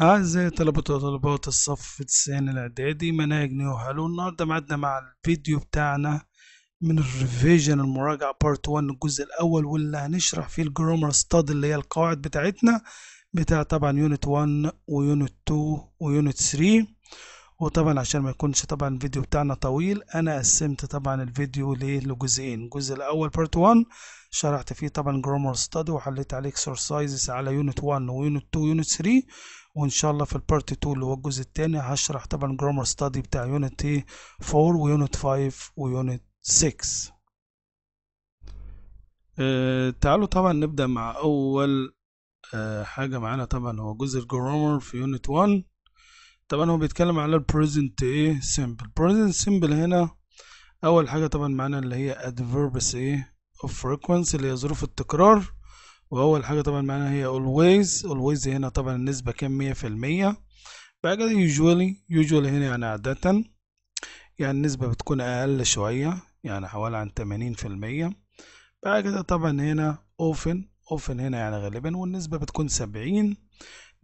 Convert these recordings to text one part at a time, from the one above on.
أعزائي طلبة وطلبات الصف الثاني الإعدادي مناهج نيو هالو النهاردة معدنا مع الفيديو بتاعنا من الريفيجن المراجعة بارت 1 الجزء الأول واللي هنشرح فيه الجرامر ستاد اللي هي القواعد بتاعتنا بتاع طبعا يونت 1 ويونت 2 ويونت 3 وطبعا عشان ما يكونش طبعا الفيديو بتاعنا طويل أنا قسمت طبعا الفيديو ليه لجزئين الجزء الأول بارت 1 شرحت فيه طبعا جرامر ستاد وحليت عليه اكسرسايزز على يونت 1 ويونت 2 ويونت 3 وان شاء الله في البارت 2 اللي هو الجزء الثاني هشرح طبعا جرامر ستادي بتاع يونت 4 ويونت 5 ويونت 6 أه تعالوا طبعا نبدا مع اول أه حاجه معانا طبعا هو جزء الجرامر في يونت 1 طبعا هو بيتكلم على البريزنت ايه سمبل بريزنت سمبل هنا اول حاجه طبعا معانا اللي هي ادفيربس ايه اوف frequency اللي هي ظروف التكرار واول حاجه طبعا معناها هي always always هنا طبعا النسبه كام 100% بعد كده usually usually هنا يعني عاده يعني النسبه بتكون اقل شويه يعني حوالي عن 80% بعد كده طبعا هنا often often هنا يعني غالبا والنسبه بتكون 70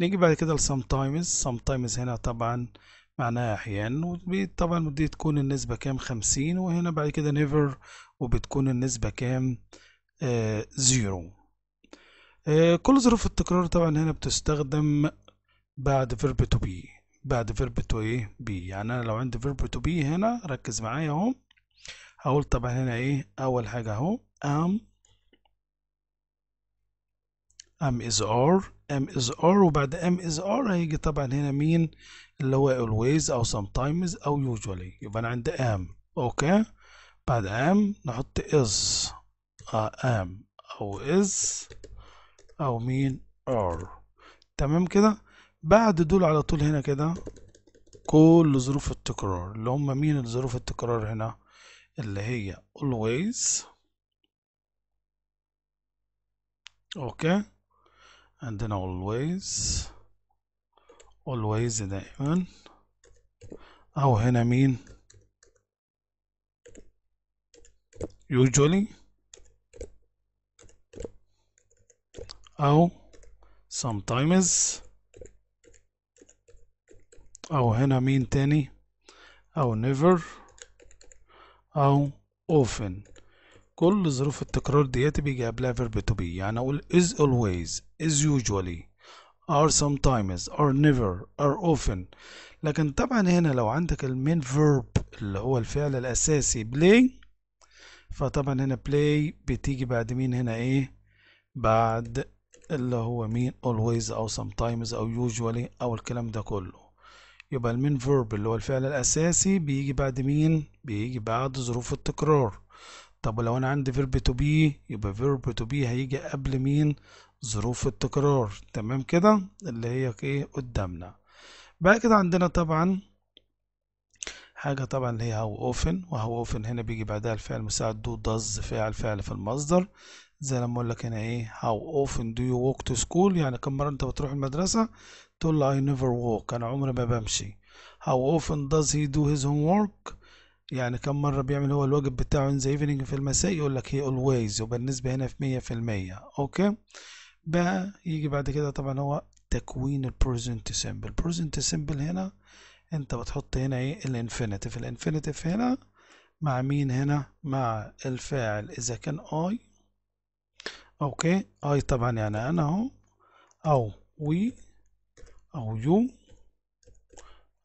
نيجي بعد كده ل sometimes sometimes هنا طبعا معناها احيانا وطبعا دي تكون النسبة كام خمسين وهنا بعد كده never وبتكون النسبة كام آه زيرو آه، كل ظروف التكرار طبعا هنا بتستخدم بعد فيرب تو بي بعد فيرب تو ايه بي يعني انا لو عندي فيرب تو بي هنا ركز معايا اهو هقول طبعا هنا ايه اول حاجه اهو ام ام از ار ام از ار وبعد ام از ار هيجي طبعا هنا مين اللي هو always او sometimes او usually يبقى انا عندي ام اوكي بعد ام نحط از ام آه، او از او مين ار تمام كده بعد دول على طول هنا كده كل ظروف التكرار اللي هم مين الظروف التكرار هنا اللي هي always اوكي عندنا always always دائما او هنا مين usually أو sometimes أو هنا مين تاني أو never أو often كل ظروف التكرار ديت بيجي قبلها verb to be يعني أقول is always is usually are sometimes are never are often لكن طبعا هنا لو عندك المين verb اللي هو الفعل الأساسي play فطبعا هنا play بتيجي بعد مين هنا ايه بعد اللي هو مين always أو sometimes أو usually أو الكلام ده كله يبقى المين فيرب اللي هو الفعل الأساسي بيجي بعد مين بيجي بعد ظروف التكرار طب لو أنا عندي فيرب تو بي يبقى فيرب تو بي هيجي قبل مين ظروف التكرار تمام كده اللي هي ايه قدامنا بعد كده عندنا طبعا حاجة طبعا اللي هي هاو اوفن وهاو اوفن هنا بيجي بعدها الفعل مساعد دو داز فعل فعل في المصدر زي لما اقول لك هنا ايه how often do you walk to school يعني كم مره انت بتروح المدرسه تقول له I never walk انا عمري ما بمشي how often does he do his homework يعني كم مرة بيعمل هو الواجب بتاعه in the evening في المساء يقول لك he always يبقى النسبة هنا في مية في المية اوكي بقى يجي بعد كده طبعا هو تكوين ال present simple present simple هنا انت بتحط هنا ايه الانفينيتيف الانفينيتيف هنا مع مين هنا مع الفاعل اذا كان I اوكي اي طبعا يعني انا اهو او وي او يو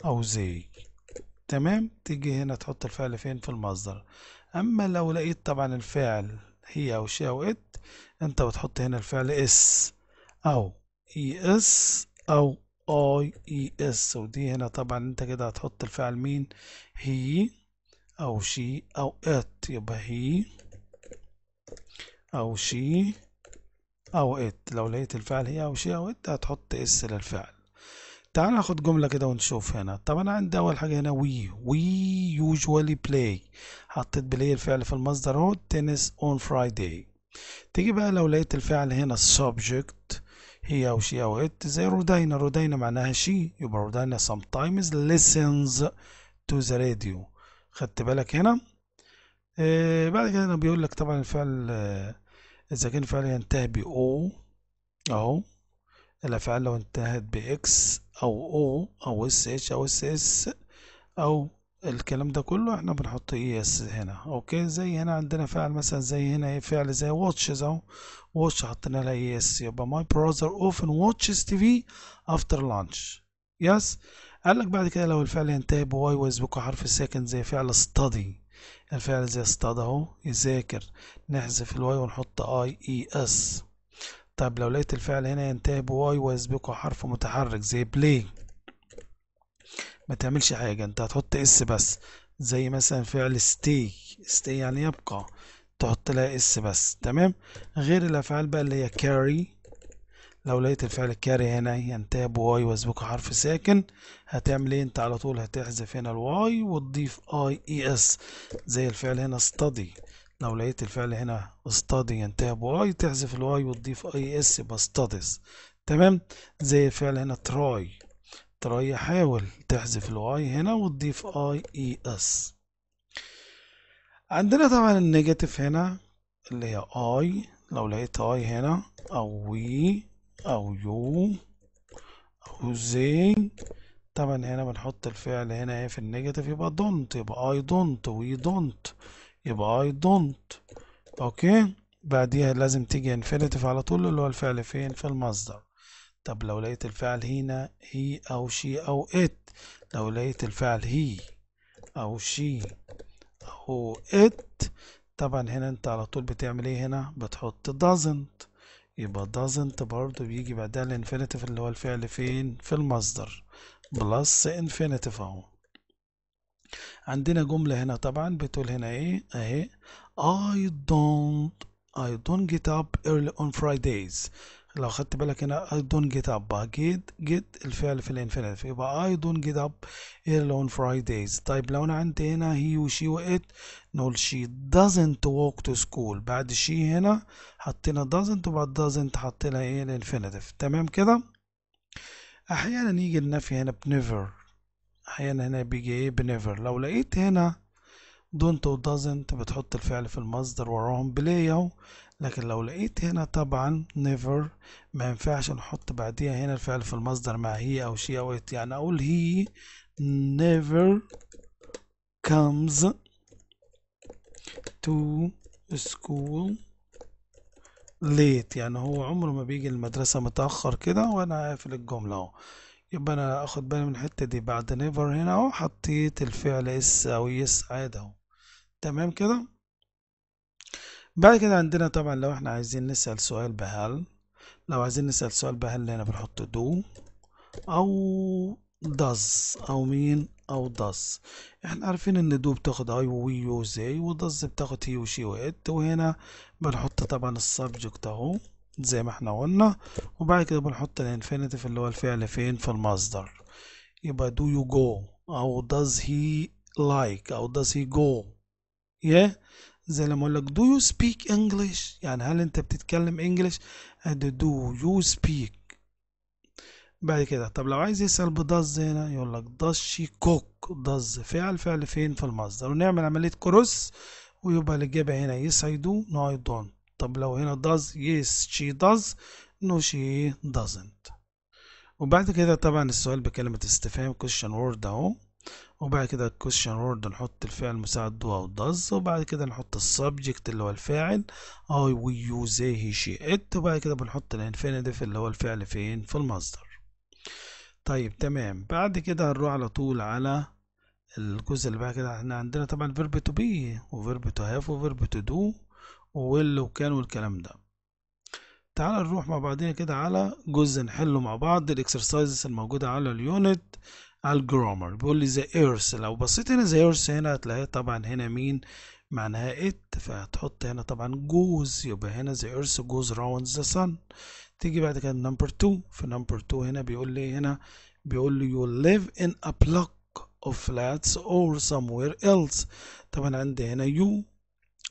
او زي تمام تيجي هنا تحط الفعل فين في المصدر اما لو لقيت طبعا الفعل هي او شي او ات انت بتحط هنا الفعل اس او اي اس او اي اي اس ودي هنا طبعا انت كده هتحط الفعل مين هي او شي او ات يبقى هي أو شي أو إت لو لقيت الفعل هي أو شي أو إت هتحط إس للفعل تعال ناخد جملة كده ونشوف هنا طب أنا عندي أول حاجة هنا وي وي يوجوالي بلاي حطيت بلاي الفعل في المصدر أهو تنس أون فرايداي تيجي بقى لو لقيت الفعل هنا subject هي أو شي أو إت زي رودينا رودينا معناها شي يبقى رودينا sometimes listens to the radio خدت بالك هنا آه بعد كده بيقول لك طبعا الفعل آه إذا كان فعل ينتهي ب O أهو الأفعال لو انتهت ب X أو O أو SH أو SS أو الكلام ده كله احنا بنحط اس e هنا اوكي زي هنا عندنا فعل مثلا زي هنا إيه؟ فعل زي واتشز اهو واتش حطينا لها اس e يبقى ماي براذر اوفن واتشز تي في افتر لانش يس قال لك بعد كده لو الفعل ينتهي بواي ويسبقه حرف ساكن زي فعل ستادي الفعل زي اصطاد اهو يذاكر نحذف الواي ونحط اي اي اس طب لو لقيت الفعل هنا ينتهي بواي ويسبقه حرف متحرك زي بلاي ما تعملش حاجة انت هتحط اس بس زي مثلا فعل ستي ستي يعني يبقى تحط لها اس بس تمام غير الافعال بقى اللي هي carry لو لقيت الفعل الكاري هنا ينتهي بواي ويسبقه حرف ساكن هتعمل ايه انت على طول هتحذف هنا الواي وتضيف اي اي اس زي الفعل هنا استدي لو لقيت الفعل هنا استدي ينتهي بواي تحذف الواي وتضيف اي اس يبقى studies تمام زي الفعل هنا تراي تراي يحاول تحذف الواي هنا وتضيف اي اي اس عندنا طبعا النيجاتيف هنا اللي هي اي لو لقيت اي هنا او وي او يو او زي طبعا هنا بنحط الفعل هنا ايه في النيجاتيف يبقى دونت يبقى اي دونت وي دونت يبقى اي دونت اوكي بعديها لازم تيجي انفينيتيف على طول اللي هو الفعل فين في المصدر طب لو لقيت الفعل هنا هي او شي او ات لو لقيت الفعل هي او شي او ات طبعا هنا انت على طول بتعمل ايه هنا بتحط doesn't يبقى doesn't برضو بيجي بعدها الانفينيتيف اللي هو الفعل فين في المصدر بلس انفينيتيف اهو عندنا جملة هنا طبعا بتقول هنا ايه اهي I don't I don't get up early on Fridays لو خدت بالك هنا I don't get up get get الفعل في الانفينيتيف يبقى I don't get up early on Fridays طيب لو انا عندي هنا he و she و it نقول she doesn't walk to school بعد she هنا حطينا doesn't وبعد doesn't حطينا ايه الانفينيتيف تمام كده احيانا يجي النفي هنا بنيفر احيانا هنا بيجي ايه بنيفر لو لقيت هنا don't و doesn't بتحط الفعل في المصدر وراهم بلاي اهو لكن لو لقيت هنا طبعا never ما ينفعش نحط بعديها هنا الفعل في المصدر مع هي او شي او it يعني اقول he never comes to school late يعني هو عمره ما بيجي المدرسة متأخر كده وأنا قافل الجملة أهو يبقى أنا أخد بالي من الحتة دي بعد never هنا أهو حطيت الفعل اس أو يس عادي أهو تمام كده بعد كده عندنا طبعا لو احنا عايزين نسأل سؤال بهل لو عايزين نسأل سؤال بهل هنا بنحط do أو does أو مين او داس احنا عارفين ان دو بتاخد اي وي يو زي وداس بتاخد هي وشي وات وهنا بنحط طبعا السبجكت اهو زي ما احنا قلنا وبعد كده بنحط الانفينيتيف اللي هو الفعل فين في المصدر يبقى دو يو جو او داز هي لايك او داز هي جو يا زي لما اقول لك دو يو سبيك انجلش يعني هل انت بتتكلم انجلش دو يو سبيك بعد كده طب لو عايز يسأل بضز هنا يقول لك ضش كوك ضز فعل فعل فين في المصدر ونعمل عملية كروس ويبقى الإجابة هنا يس دو نو أي دونت طب لو هنا ضز يس شي ضز نو شي doesn't وبعد كده طبعا السؤال بكلمة استفهام كوشن وورد اهو وبعد كده كوشن وورد نحط الفعل مساعد دو أو ضز وبعد كده نحط السبجكت اللي هو الفاعل أي وي يو زي هي شي إت وبعد كده بنحط الانفينيتيف اللي هو الفعل فين في المصدر طيب تمام بعد كده هنروح على طول على الجزء اللي بعد كده احنا عندنا طبعا فيرب تو بي وفيرب تو هاف وفيرب تو دو وويل وكان والكلام ده تعال نروح مع بعضنا كده على جزء نحله مع بعض الاكسرسايزز الموجودة على اليونت على الجرامر بيقول لي ذا ايرث لو بصيت هنا ذا ايرث هنا هتلاقيها طبعا هنا مين معناها ات فهتحط هنا طبعا جوز يبقى هنا ذا ايرث جوز راوند ذا سن تيجي بعد كده نمبر 2 في نمبر 2 هنا بيقول لي هنا بيقول لي you live in a block of flats or somewhere else طبعا عندي هنا you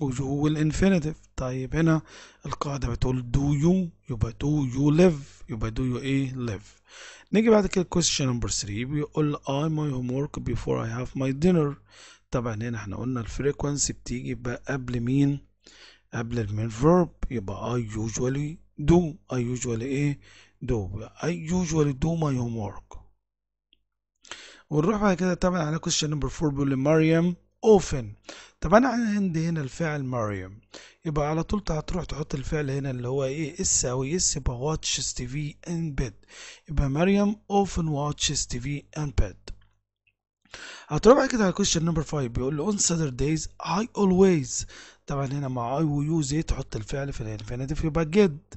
وجو الانفينيتيف طيب هنا القاعدة بتقول دو يو يبقى دو يو ليف يبقى دو يو ايه ليف نيجي بعد كده question نمبر 3 بيقول I my homework before I have my dinner طبعا هنا احنا قلنا الفريكونسي بتيجي بقى قبل مين قبل المين فيرب يبقى I usually do I usually ايه do I usually do my homework ونروح بعد كده طبعا على question number 4 بيقول مريم often طب انا عندي هنا الفعل مريم يبقى على طول هتروح تحط الفعل هنا اللي هو ايه اس او إيه، اس يبقى watches tv in bed يبقى مريم often watches tv in bed هتروح بعد كده على question number 5 بيقول له on Saturdays I always طبعا هنا مع I اي ويو زي تحط الفعل في الانفينيتيف يبقى جد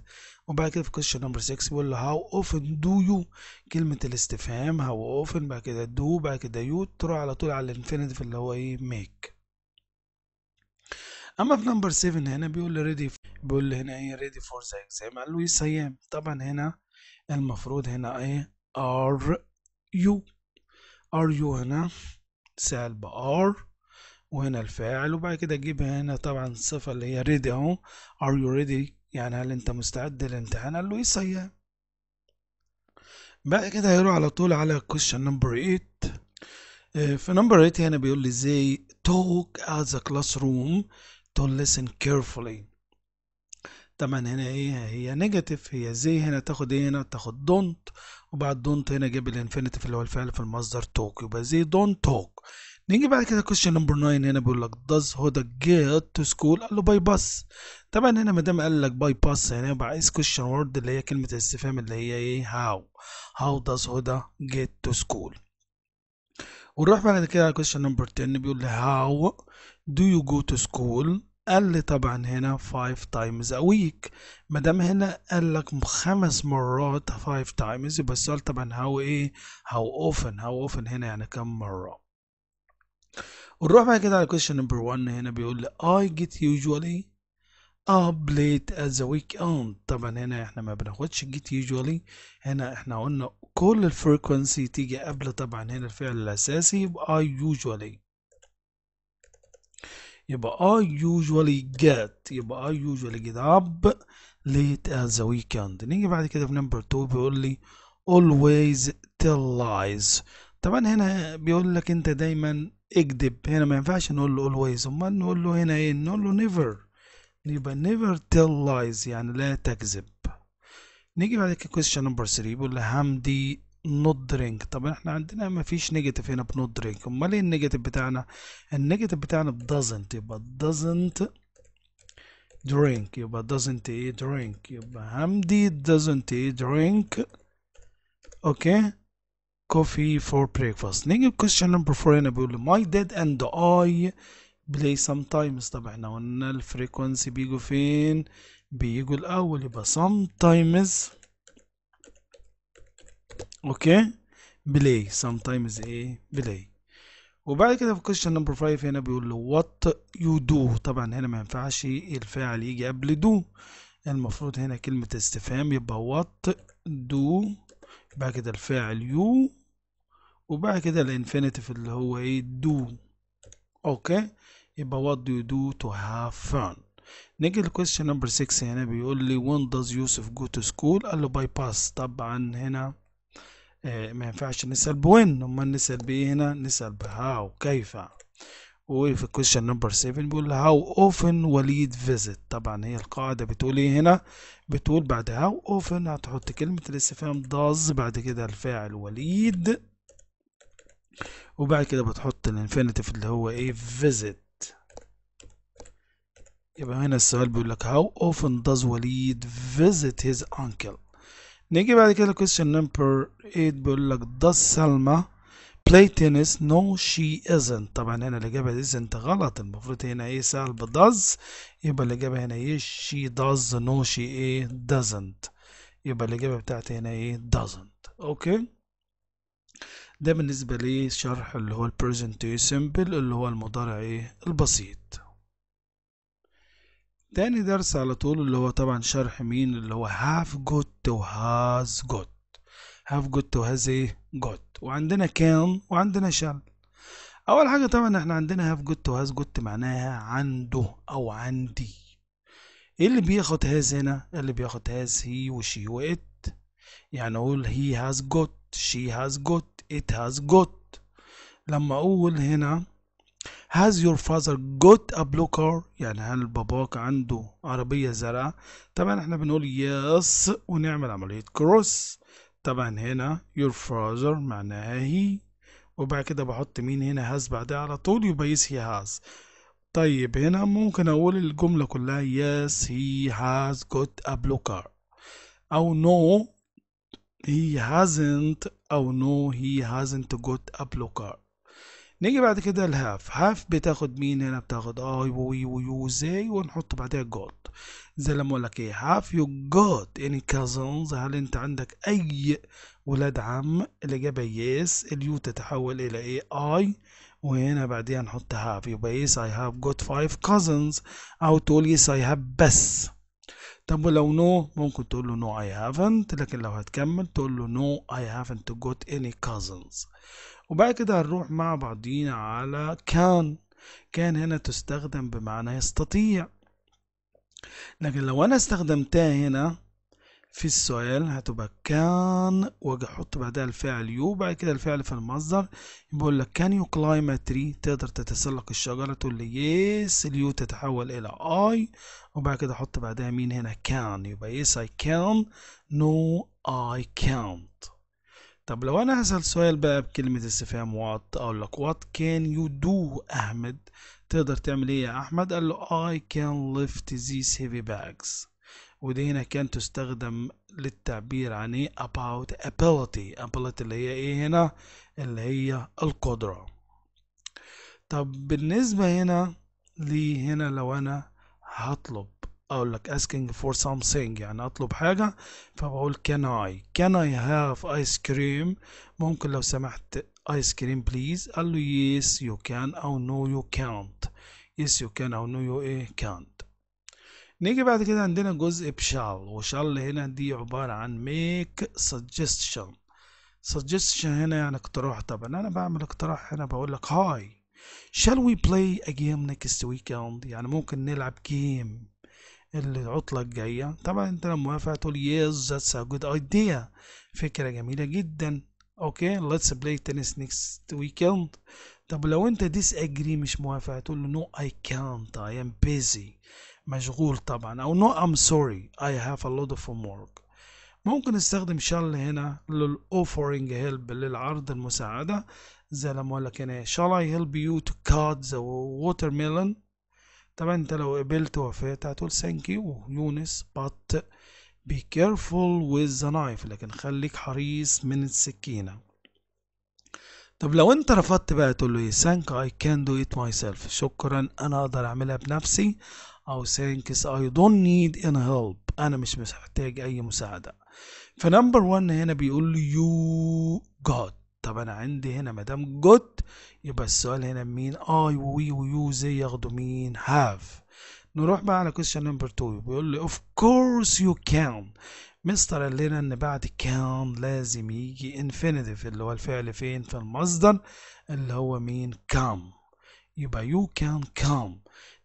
وبعد كده في question number 6 بيقول له how often do you كلمه الاستفهام how often بعد كده do بعد كده you تروح على طول على الانفينيتيف اللي هو ايه make اما في نمبر 7 هنا بيقول له ريدي بيقول له هنا ايه ريدي فور ذا اكزام قال له يس طبعا هنا المفروض هنا ايه ار يو ار يو هنا سالب ار وهنا الفاعل وبعد كده تجيب هنا طبعا الصفه اللي هي ريدي اهو ار يو ريدي يعني هل انت مستعد للامتحان قال له يس إيه، هي بعد كده هيروح على طول على question نمبر 8 آه، في نمبر 8 هنا بيقول لي ازاي talk at the classroom to listen carefully طبعا هنا ايه هي نيجاتيف هي زي هنا تاخد ايه هنا تاخد دونت وبعد دونت هنا جاب الانفينيتيف اللي هو الفعل في المصدر توك يبقى زي دونت توك نيجي بعد كده كويشن نمبر 9 هنا بيقول لك داز هدى جيت تو سكول قال له باي باس طبعا هنا ما دام قال لك باي باس هنا يبقى عايز كويشن وورد اللي هي كلمه الاستفهام اللي هي ايه هاو هاو داز هدى جيت تو سكول ونروح بعد كده على كويشن نمبر 10 بيقول لي هاو دو يو جو تو سكول قال لي طبعا هنا 5 تايمز a week ما دام هنا قال لك خمس مرات 5 تايمز يبقى السؤال طبعا هاو ايه هاو اوفن هاو اوفن هنا يعني كم مره ونروح بقى كده على question number 1 هنا بيقول لي I get usually up late at the weekend طبعا هنا احنا ما بناخدش get usually هنا احنا قلنا كل الفريكونسي تيجي قبل طبعا هنا الفعل الاساسي يبقى I usually يبقى I usually get يبقى I usually get up late as the weekend نيجي بعد كده في نمبر 2 بيقول لي always tell lies طبعا هنا بيقول لك انت دايما اكذب هنا ما ينفعش نقول له always امال نقول له هنا ايه نقول له never يبقى never tell lies يعني لا تكذب نيجي بعد كده question number 3 بيقول لي همدي نوت درينك طب احنا عندنا ما فيش نيجاتيف هنا بنوت درينك امال ايه النيجاتيف بتاعنا النيجاتيف بتاعنا doesn't يبقى doesn't drink يبقى doesn't ايه drink يبقى همدي doesn't ايه drink اوكي coffee for breakfast نيجي question number 4 هنا بيقول my dad and I play sometimes طب احنا قلنا الفريكونسي بيجوا فين بيجوا الاول يبقى sometimes اوكي بلاي sometimes ايه بلاي وبعد كده في question number 5 هنا بيقول له what you do طبعا هنا ما ينفعش الفاعل يجي قبل do المفروض هنا كلمة استفهام يبقى what do بعد كده الفاعل you وبعد كده الانفينيتيف اللي هو ايه do اوكي يبقى what do you do to have fun نيجي لquestion نمبر 6 هنا بيقول لي when does يوسف go to school قال له باي باس طبعا هنا آه، ما ينفعش نسأل بوين وما نسأل بإيه هنا نسأل بهاو كيف وفي question number 7 بيقول how often وليد visit طبعا هي القاعدة بتقول ايه هنا بتقول بعد how often هتحط كلمة الاستفهام does بعد كده الفاعل وليد وبعد كده بتحط الانفينيتيف اللي هو ايه visit يبقى هنا السؤال بيقول لك how often does وليد visit his uncle نيجي بعد كده question number 8 بيقول لك does سلمى play tennis no she isn't طبعا هنا الإجابة isn't غلط المفروض هنا ايه سلب does يبقى الإجابة هنا ايه she does no she ايه doesn't يبقى الإجابة بتاعتي هنا ايه doesn't اوكي ده بالنسبة لي شرح اللي هو ال present simple اللي هو المضارع ايه البسيط تاني درس على طول اللي هو طبعا شرح مين اللي هو هاف جوت وهاز جوت هاف جوت وهاز ايه جوت وعندنا كان وعندنا شال اول حاجه طبعا احنا عندنا هاف جوت وهاز جوت معناها عنده او عندي ايه اللي بياخد هاز هنا إيه اللي بياخد هاز هي وشي وات يعني اقول هي هاز جوت شي هاز جوت ات هاز جوت لما اقول هنا Has your father got a blue car يعني هل باباك عنده عربية زرقاء طبعا احنا بنقول yes ونعمل عملية cross طبعا هنا your father معناها he وبعد كده بحط مين هنا has بعدها على طول يبقى yes he has طيب هنا ممكن اقول الجملة كلها yes he has got a blue car او no he hasn't او no he hasn't got a blue car نيجي بعد كده الهاف هاف بتاخد مين هنا بتاخد اي وي ويو زي ونحط بعدها جوت زي لما اقول لك ايه هاف يو جوت اني يعني كازنز هل انت عندك اي ولاد عم الاجابه يس اليو تتحول الى اي اي وهنا بعديها نحط هاف يبقى يس اي هاف جوت فايف كازنز او تقول يس اي هاف بس طب ولو نو ممكن تقول له نو اي هافنت لكن لو هتكمل تقول له نو اي هافنت جوت اني كازنز وبعد كده هنروح مع بعضينا على كان كان هنا تستخدم بمعنى يستطيع لكن لو أنا استخدمتها هنا في السؤال هتبقى كان واجي احط بعدها الفعل يو بعد كده الفعل في المصدر بقول لك كان يو كلايم تري تقدر تتسلق الشجره تقول لي يس اليو تتحول الى اي وبعد كده احط بعدها مين هنا كان يبقى يس اي كان نو اي كانت طب لو انا هسأل سؤال بقى بكلمة استفهام وات اقول لك وات كان يو دو احمد تقدر تعمل ايه يا احمد قال له اي كان ليفت ذيس هيفي باجز ودي هنا كان تستخدم للتعبير عن ايه about ability ability اللي هي ايه هنا اللي هي القدرة طب بالنسبة هنا لي هنا لو انا هطلب اقول لك asking for something يعني اطلب حاجة فبقول can I can I have ice cream ممكن لو سمحت ice cream please قال له yes you can او no you can't yes you can او no you ايه can't نيجي بعد كده عندنا جزء بشال وشال هنا دي عبارة عن make suggestion suggestion هنا يعني اقتراح طبعا انا بعمل اقتراح هنا بقول لك هاي shall we play a game next weekend يعني ممكن نلعب جيم العطلة الجاية طبعا انت لو موافق تقول yes that's a good idea فكرة جميلة جدا اوكي let's play tennis next weekend طب لو انت disagree مش موافق تقول له no I can't I am busy مشغول طبعا او no I'm sorry I have a lot of homework ممكن نستخدم shall هنا لل offering help للعرض المساعدة زي لما اقول لك هنا shall I help you to cut the watermelon طبعا انت لو قبلت وافقت هتقول ثانك يو يونس بط بي كيرفول ويز ذا نايف لكن خليك حريص من السكينة طب لو انت رفضت بقى تقول له ايه ثانك اي كان دو ات ماي سيلف شكرا انا اقدر اعملها بنفسي او ثانكس اي دونت نيد ان هيلب انا مش محتاج اي مساعدة فنمبر 1 هنا بيقول له يو جاد طب انا عندي هنا مدام جوت يبقى السؤال هنا مين اي وي ويو زي ياخدوا مين هاف نروح بقى على كويشن نمبر 2 بيقول لي اوف كورس يو كان مستر قال لنا ان بعد كان لازم يجي انفينيتيف اللي هو الفعل فين في المصدر اللي هو مين كام يبقى يو كان كام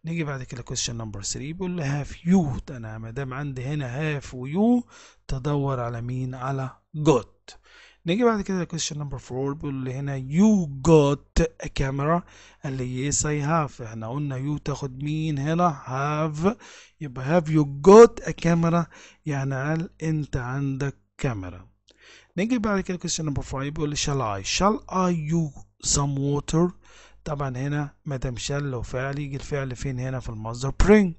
نيجي بعد كده كويشن نمبر 3 بيقول لي هاف يو انا مدام عندي هنا هاف ويو تدور على مين على جوت نيجي بعد كده لكويشن نمبر 4 بيقول لي هنا يو جوت ا كاميرا قال لي يس اي هاف احنا قلنا يو تاخد مين هنا هاف يبقى هاف يو جوت ا كاميرا يعني قال انت عندك كاميرا نيجي بعد كده كويشن نمبر 5 بيقول لي شال اي شال اي يو سم ووتر طبعا هنا مادام شال لو فعل يجي الفعل فين هنا في المصدر برينج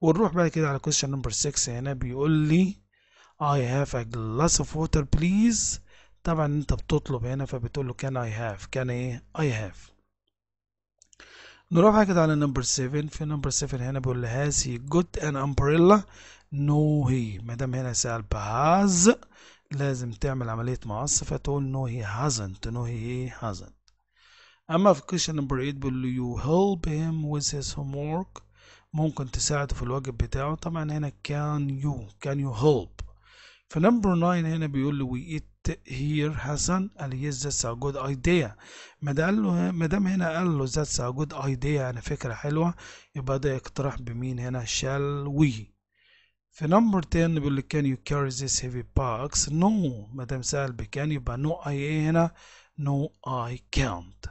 ونروح بعد كده على كويشن نمبر 6 هنا بيقول لي I have a glass of water please طبعا انت بتطلب هنا فبتقول له can I have can I, I have نروح بقى كده على نمبر 7 في نمبر 7 هنا بيقول له has he got an umbrella no he مادام هنا سأل has لازم تعمل عملية مقص فتقول no he hasn't no he hasn't أما في question number 8 بيقول له you help him with his homework ممكن تساعده في الواجب بتاعه طبعا هنا can you can you help فنمبر 9 هنا بيقول له we eat here حسن قال yes that's a good idea ما ده قال له ما دام هنا قال له that's a good idea يعني فكرة حلوة يبقى ده اقتراح بمين هنا shall we في نمبر 10 بيقول لك can you carry this heavy box no ما دام سأل بكان يبقى no I هنا no I can't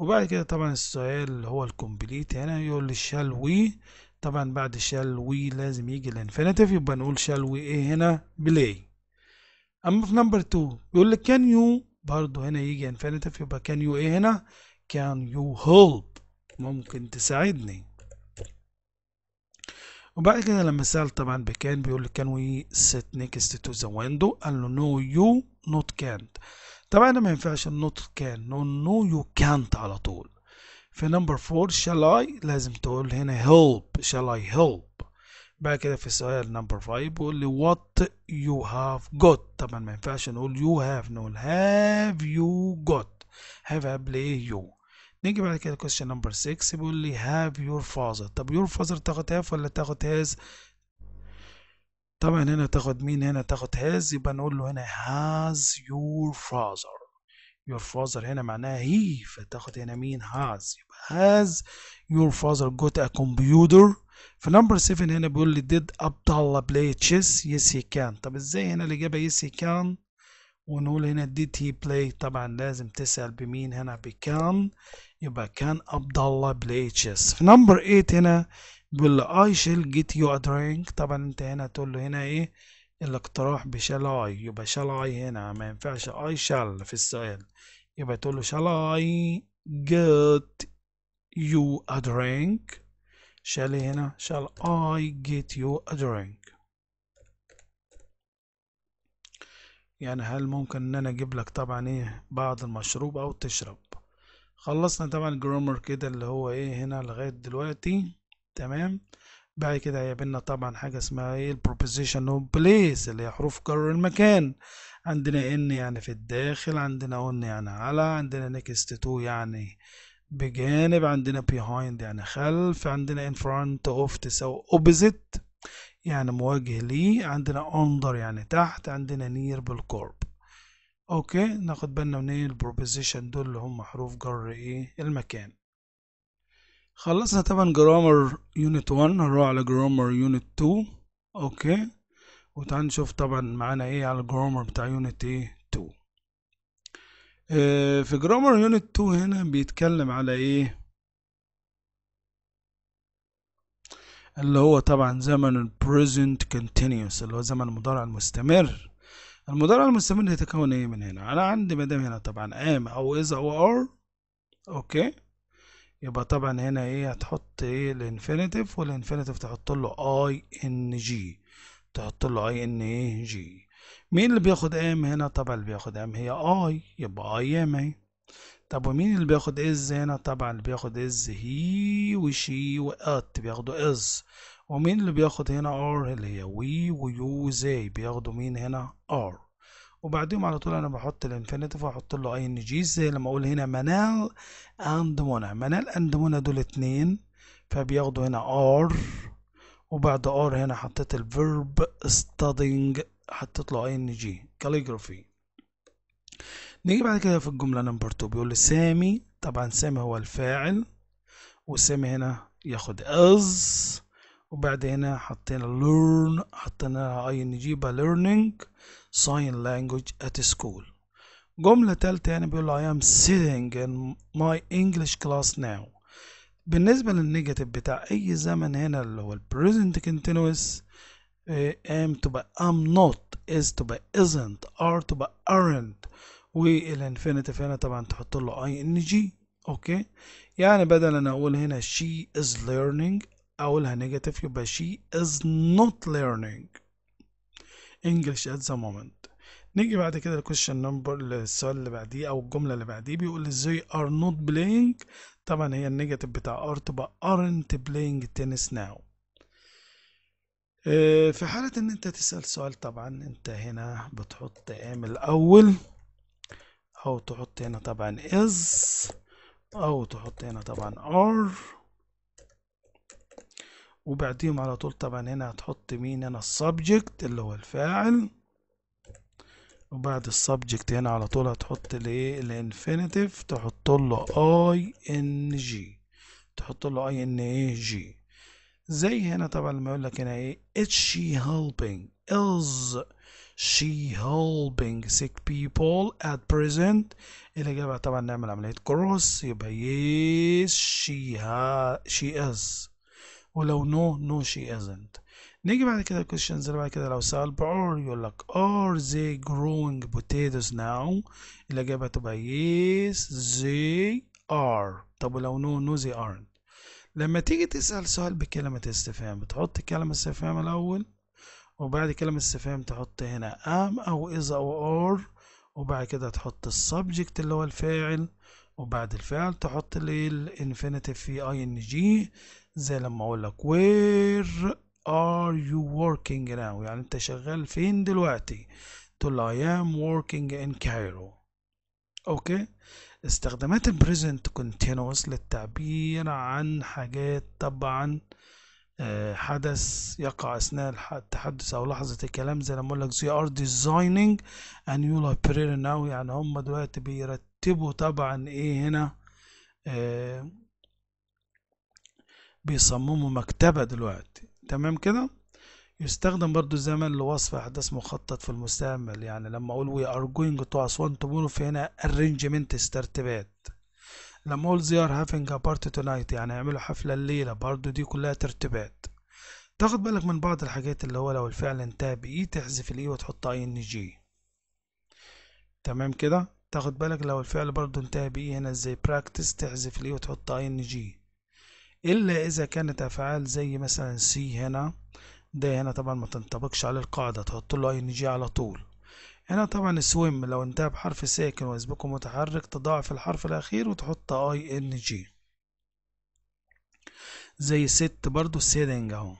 وبعد كده طبعا السؤال اللي هو الكومبليت هنا يقول لي shall we طبعا بعد شال وي لازم يجي الانفينيتيف يبقى نقول شال وي ايه هنا بلاي اما في نمبر 2 بيقول لك كان يو برضه هنا يجي انفينيتيف يبقى كان يو ايه هنا كان يو هيلب ممكن تساعدني وبعد كده لما سأل طبعا بكان بيقول لك كان وي سيت نيكست تو ذا ويندو قال له نو يو نوت كانت طبعا ما ينفعش النوت كان نو نو يو كانت على طول في نمبر فور shall I لازم تقول هنا help shall I help بعد كده في السؤال نمبر فايف بيقول لي what you have got طبعا ما ينفعش نقول you have نقول have you got have قبل ايه you نيجي بعد كده question نمبر 6 بيقول لي have your father طب your father تاخد have ولا تاخد has طبعا هنا تاخد مين هنا تاخد has يبقى نقول له هنا has your father your father هنا معناها he فتاخد هنا مين has يبقى has your father got a computer في number 7 هنا بيقول لي did عبد play chess yes he can طب ازاي هنا الاجابه yes he can ونقول هنا did he play طبعا لازم تسال بمين هنا ب can يبقى كان عبد play chess في number 8 هنا بيقول لي I shall get you a drink طبعا انت هنا تقول له هنا ايه الاقتراح بشال اي يبقى شال اي هنا ما ينفعش اي شال في السؤال يبقى تقول له شال اي جيت يو ا درينك شال هنا شال اي جيت يو ا درينك يعني هل ممكن ان انا اجيب لك طبعا ايه بعض المشروب او تشرب خلصنا طبعا الجرامر كده اللي هو ايه هنا لغاية دلوقتي تمام بعد كده هيقابلنا طبعا حاجة اسمها ايه البروبوزيشن اوف بليس اللي هي حروف قرر المكان عندنا ان يعني في الداخل عندنا اون يعني على عندنا نيكست تو يعني بجانب عندنا behind يعني خلف عندنا in front of تساوي opposite يعني مواجه ليه عندنا under يعني تحت عندنا near بالقرب اوكي ناخد بالنا من ايه البروبوزيشن دول اللي هم حروف جر ايه المكان خلصنا طبعا جرامر يونت 1 هنروح على جرامر يونت 2 اوكي وتعال نشوف طبعا معانا ايه على الجرامر بتاع يونت ايه 2 آه، في جرامر يونت 2 هنا بيتكلم على ايه اللي هو طبعا زمن البريزنت كونتينوس اللي هو زمن المضارع المستمر المضارع المستمر يتكون ايه من هنا انا عندي مدام هنا طبعا ام او از او ار اوكي يبقى طبعا هنا ايه هتحط ايه الانفينيتيف والانفينيتيف تحط له اي ان جي تحط له اي ان ايه جي مين اللي بياخد ام هنا طبعا اللي بياخد ام هي اي يبقى اي ام اي طب ومين اللي بياخد از هنا طبعا اللي بياخد از هي وشي وات بياخدوا از ومين اللي بياخد هنا ار اللي هي وي ويو زي بياخدوا مين هنا ار وبعديهم على طول انا بحط الانفينيتيف واحط له اي ان جي زي لما اقول هنا منال اند منى منال اند منى دول اتنين فبياخدوا هنا ار وبعد ار هنا حطيت الفيرب ستادينج حطيت له اي ان جي كاليجرافي نيجي بعد كده في الجملة نمبر 2 بيقول لي سامي طبعا سامي هو الفاعل وسامي هنا ياخد از وبعد هنا حطينا learn حطينا اي ان جي يبقى learning sign language at school جملة تالتة يعني بيقول I am sitting in my English class now بالنسبة للنيجاتيف بتاع أي زمن هنا اللي هو present continuous eh, am to be am not is to be isn't are to be aren't We والانفينيتيف هنا طبعا تحط له I اوكي يعني بدل انا اقول هنا she is learning اقولها نيجاتيف يبقى she is not learning English at the moment نيجي بعد كده question نمبر السؤال اللي بعديه او الجمله اللي بعديه بيقول ازاي are not playing طبعا هي النيجاتيف بتاع are تبقى aren't playing tennis now آه، في حالة ان انت تسأل سؤال طبعا انت هنا بتحط ام الاول او تحط هنا طبعا is او تحط هنا طبعا are وبعديهم على طول طبعا هنا هتحط مين هنا السبجكت اللي هو الفاعل وبعد السبجكت هنا على طول هتحط الايه الانفينيتيف تحط له اي ان جي تحط له اي ان ايه جي زي هنا طبعا لما يقول لك هنا ايه اتش شي هيلبينج از شي helping سيك people ات present الإجابة طبعا نعمل عملية كروس يبقى يس شي ها شي از ولو نو نو شي ازنت نيجي بعد كده الكويشنز اللي بعد كده لو سأل بأور يقول لك ار زي جروينج بوتيتوز ناو الإجابة تبقى يس زي ار طب ولو نو نو زي ارنت لما تيجي تسأل سؤال بكلمة استفهام بتحط كلمة استفهام الأول وبعد كلمة استفهام تحط هنا ام أو از أو ار وبعد كده تحط السبجكت اللي هو الفاعل وبعد الفعل تحط الانفينيتيف في اي ان جي زي لما اقول لك وير ار يو وركينج ناو يعني انت شغال فين دلوقتي تقول له اي ام وركينج ان كايرو اوكي استخدامات present continuous للتعبير عن حاجات طبعا آه، حدث يقع أثناء التحدث أو لحظة الكلام زي لما أقول لك زي ار ديزايننج ان يو library ناو يعني هم دلوقتي بيرتبوا طبعا إيه هنا آه، بيصمموا مكتبة دلوقتي تمام كده يستخدم برضو زمان لوصف أحداث مخطط في المستقبل يعني لما أقول we are going to أسوان tomorrow هنا arrangement ترتيبات لما أقول they are having a party tonight يعني يعملوا حفلة الليلة برضو دي كلها ترتيبات تاخد بالك من بعض الحاجات اللي هو لو الفعل انتهى بإي تحذف الإي وتحط أي إن جي تمام كده تاخد بالك لو الفعل برضو انتهى بإي هنا زي practice تحذف الإي وتحط أي إن جي إلا إذا كانت أفعال زي مثلا سي هنا ده هنا طبعا ما تنطبقش على القاعدة تحط له اي ان جي على طول هنا طبعا سويم لو انتهى بحرف ساكن واسبقه متحرك تضاعف الحرف الأخير وتحط اي ان جي زي ست برضو سيدنج اهو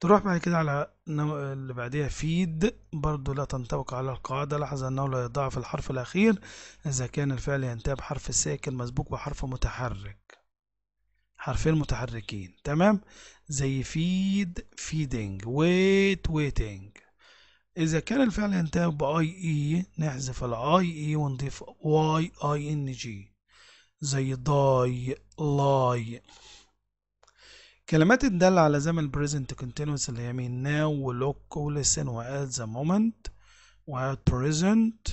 تروح بعد كده على اللي بعديها فيد برضو لا تنطبق على القاعدة لاحظ انه لا يضاعف الحرف الاخير اذا كان الفعل ينتهي بحرف ساكن مسبوق بحرف متحرك حرفين متحركين تمام زي فيد فيدنج ويت ويتنج إذا كان الفعل ينتهي بأي إي e، نحذف الأي إي e ونضيف واي أي إن جي زي داي لاي كلمات الدالة على زمن البريزنت كونتينوس اللي هي مين ناو ولوك ولسن وات ذا مومنت وات بريزنت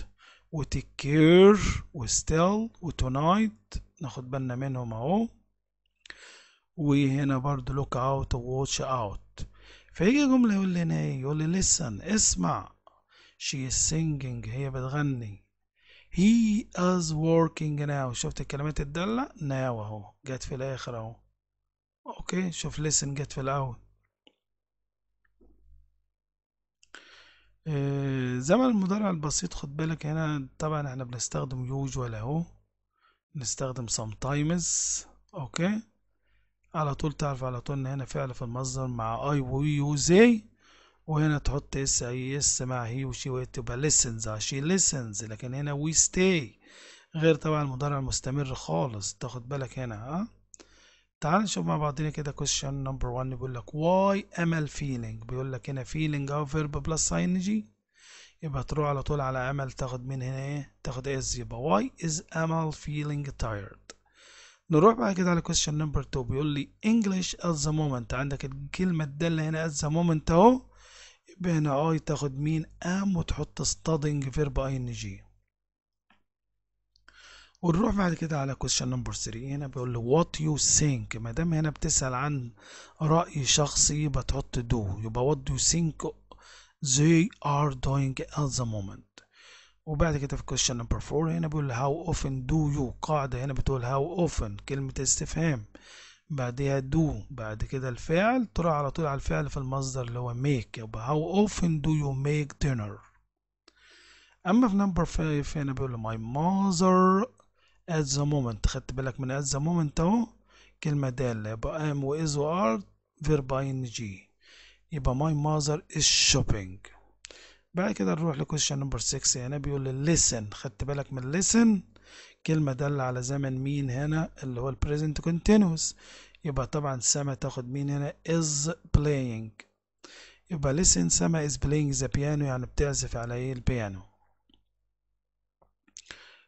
وتيك كير وستيل وتونايت ناخد بالنا منهم اهو وهنا برضو لوك اوت وواتش اوت فيجي جملة يقول لنا ايه يقول لي listen اسمع she is singing هي بتغني he is working now شفت الكلمات الدالة now اهو جت في الاخر اهو اوكي شوف listen جت في الاول آه، زمن المضارع البسيط خد بالك هنا طبعا احنا بنستخدم usual اهو نستخدم sometimes اوكي على طول تعرف على طول ان هنا فعل في المصدر مع اي وي e وزي وهنا تحط اس اي اس مع هي وشي وهي تبقى listens شي آه، listens لكن هنا وي stay غير طبعا المضارع المستمر خالص تاخد بالك هنا ها آه؟ تعال نشوف مع بعضنا كده question number 1 بيقول لك why امل feeling بيقول لك هنا feeling او verb plus ing يبقى تروح على طول على امل تاخد من هنا ايه تاخد اس يبقى why is امل feeling tired نروح بعد كده على question number 2 بيقول لي English at the moment عندك الكلمة الدالة هنا at the moment اهو يبقى هنا اي تاخد مين ام وتحط studying verb ing ونروح بعد كده على question number 3 هنا بيقول لي what you think ما دام هنا بتسأل عن رأي شخصي يبقى تحط do يبقى what do you think they are doing at the moment وبعد كده في question number four هنا بيقول how often do you قاعدة هنا بتقول how often كلمة استفهام بعدها do بعد كده الفعل طلع على طول على الفعل في المصدر اللي هو make يبقى how often do you make dinner أما في number five هنا بيقول my mother at the moment خدت بالك من at the moment اهو كلمة دالة يبقى am و is و are verb ing يبقى my mother is shopping بعد كده نروح لكويشن نمبر 6 هنا بيقول الليسن خدت بالك من الليسن كلمة دل على زمن مين هنا اللي هو البريزنت كونتينوس يبقى طبعا سما تاخد مين هنا is playing يبقى listen سما is playing the piano يعني بتعزف على ايه البيانو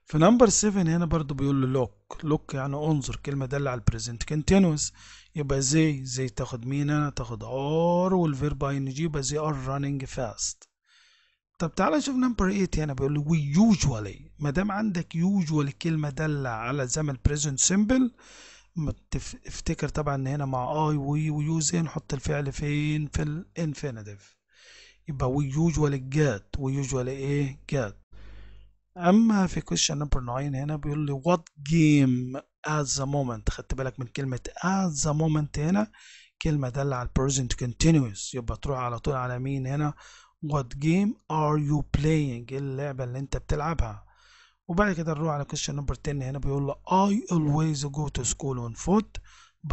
في نمبر 7 هنا برضو بيقول له look look يعني انظر كلمة دل على البريزنت continuous يبقى زي زي تاخد مين هنا تاخد are والفيرب ing يبقى زي are running fast طب تعالى شوف نمبر 8 هنا بيقول لي وي يوجوالي ما دام عندك يوجوال الكلمه داله على زمن بريزنت سيمبل افتكر طبعا ان هنا مع اي وي ويوز نحط الفعل فين في الانفينيتيف يبقى وي يوجوال جات ويوجوال ايه جات اما في كويشن نمبر 9 هنا بيقول لي وات جيم ات ذا مومنت خدت بالك من كلمة ات ذا مومنت هنا كلمة دالة على present continuous يبقى تروح على طول على مين هنا what game are you playing ايه اللعبة اللي انت بتلعبها وبعد كده نروح على question number 10 هنا بيقول له I always go to school on foot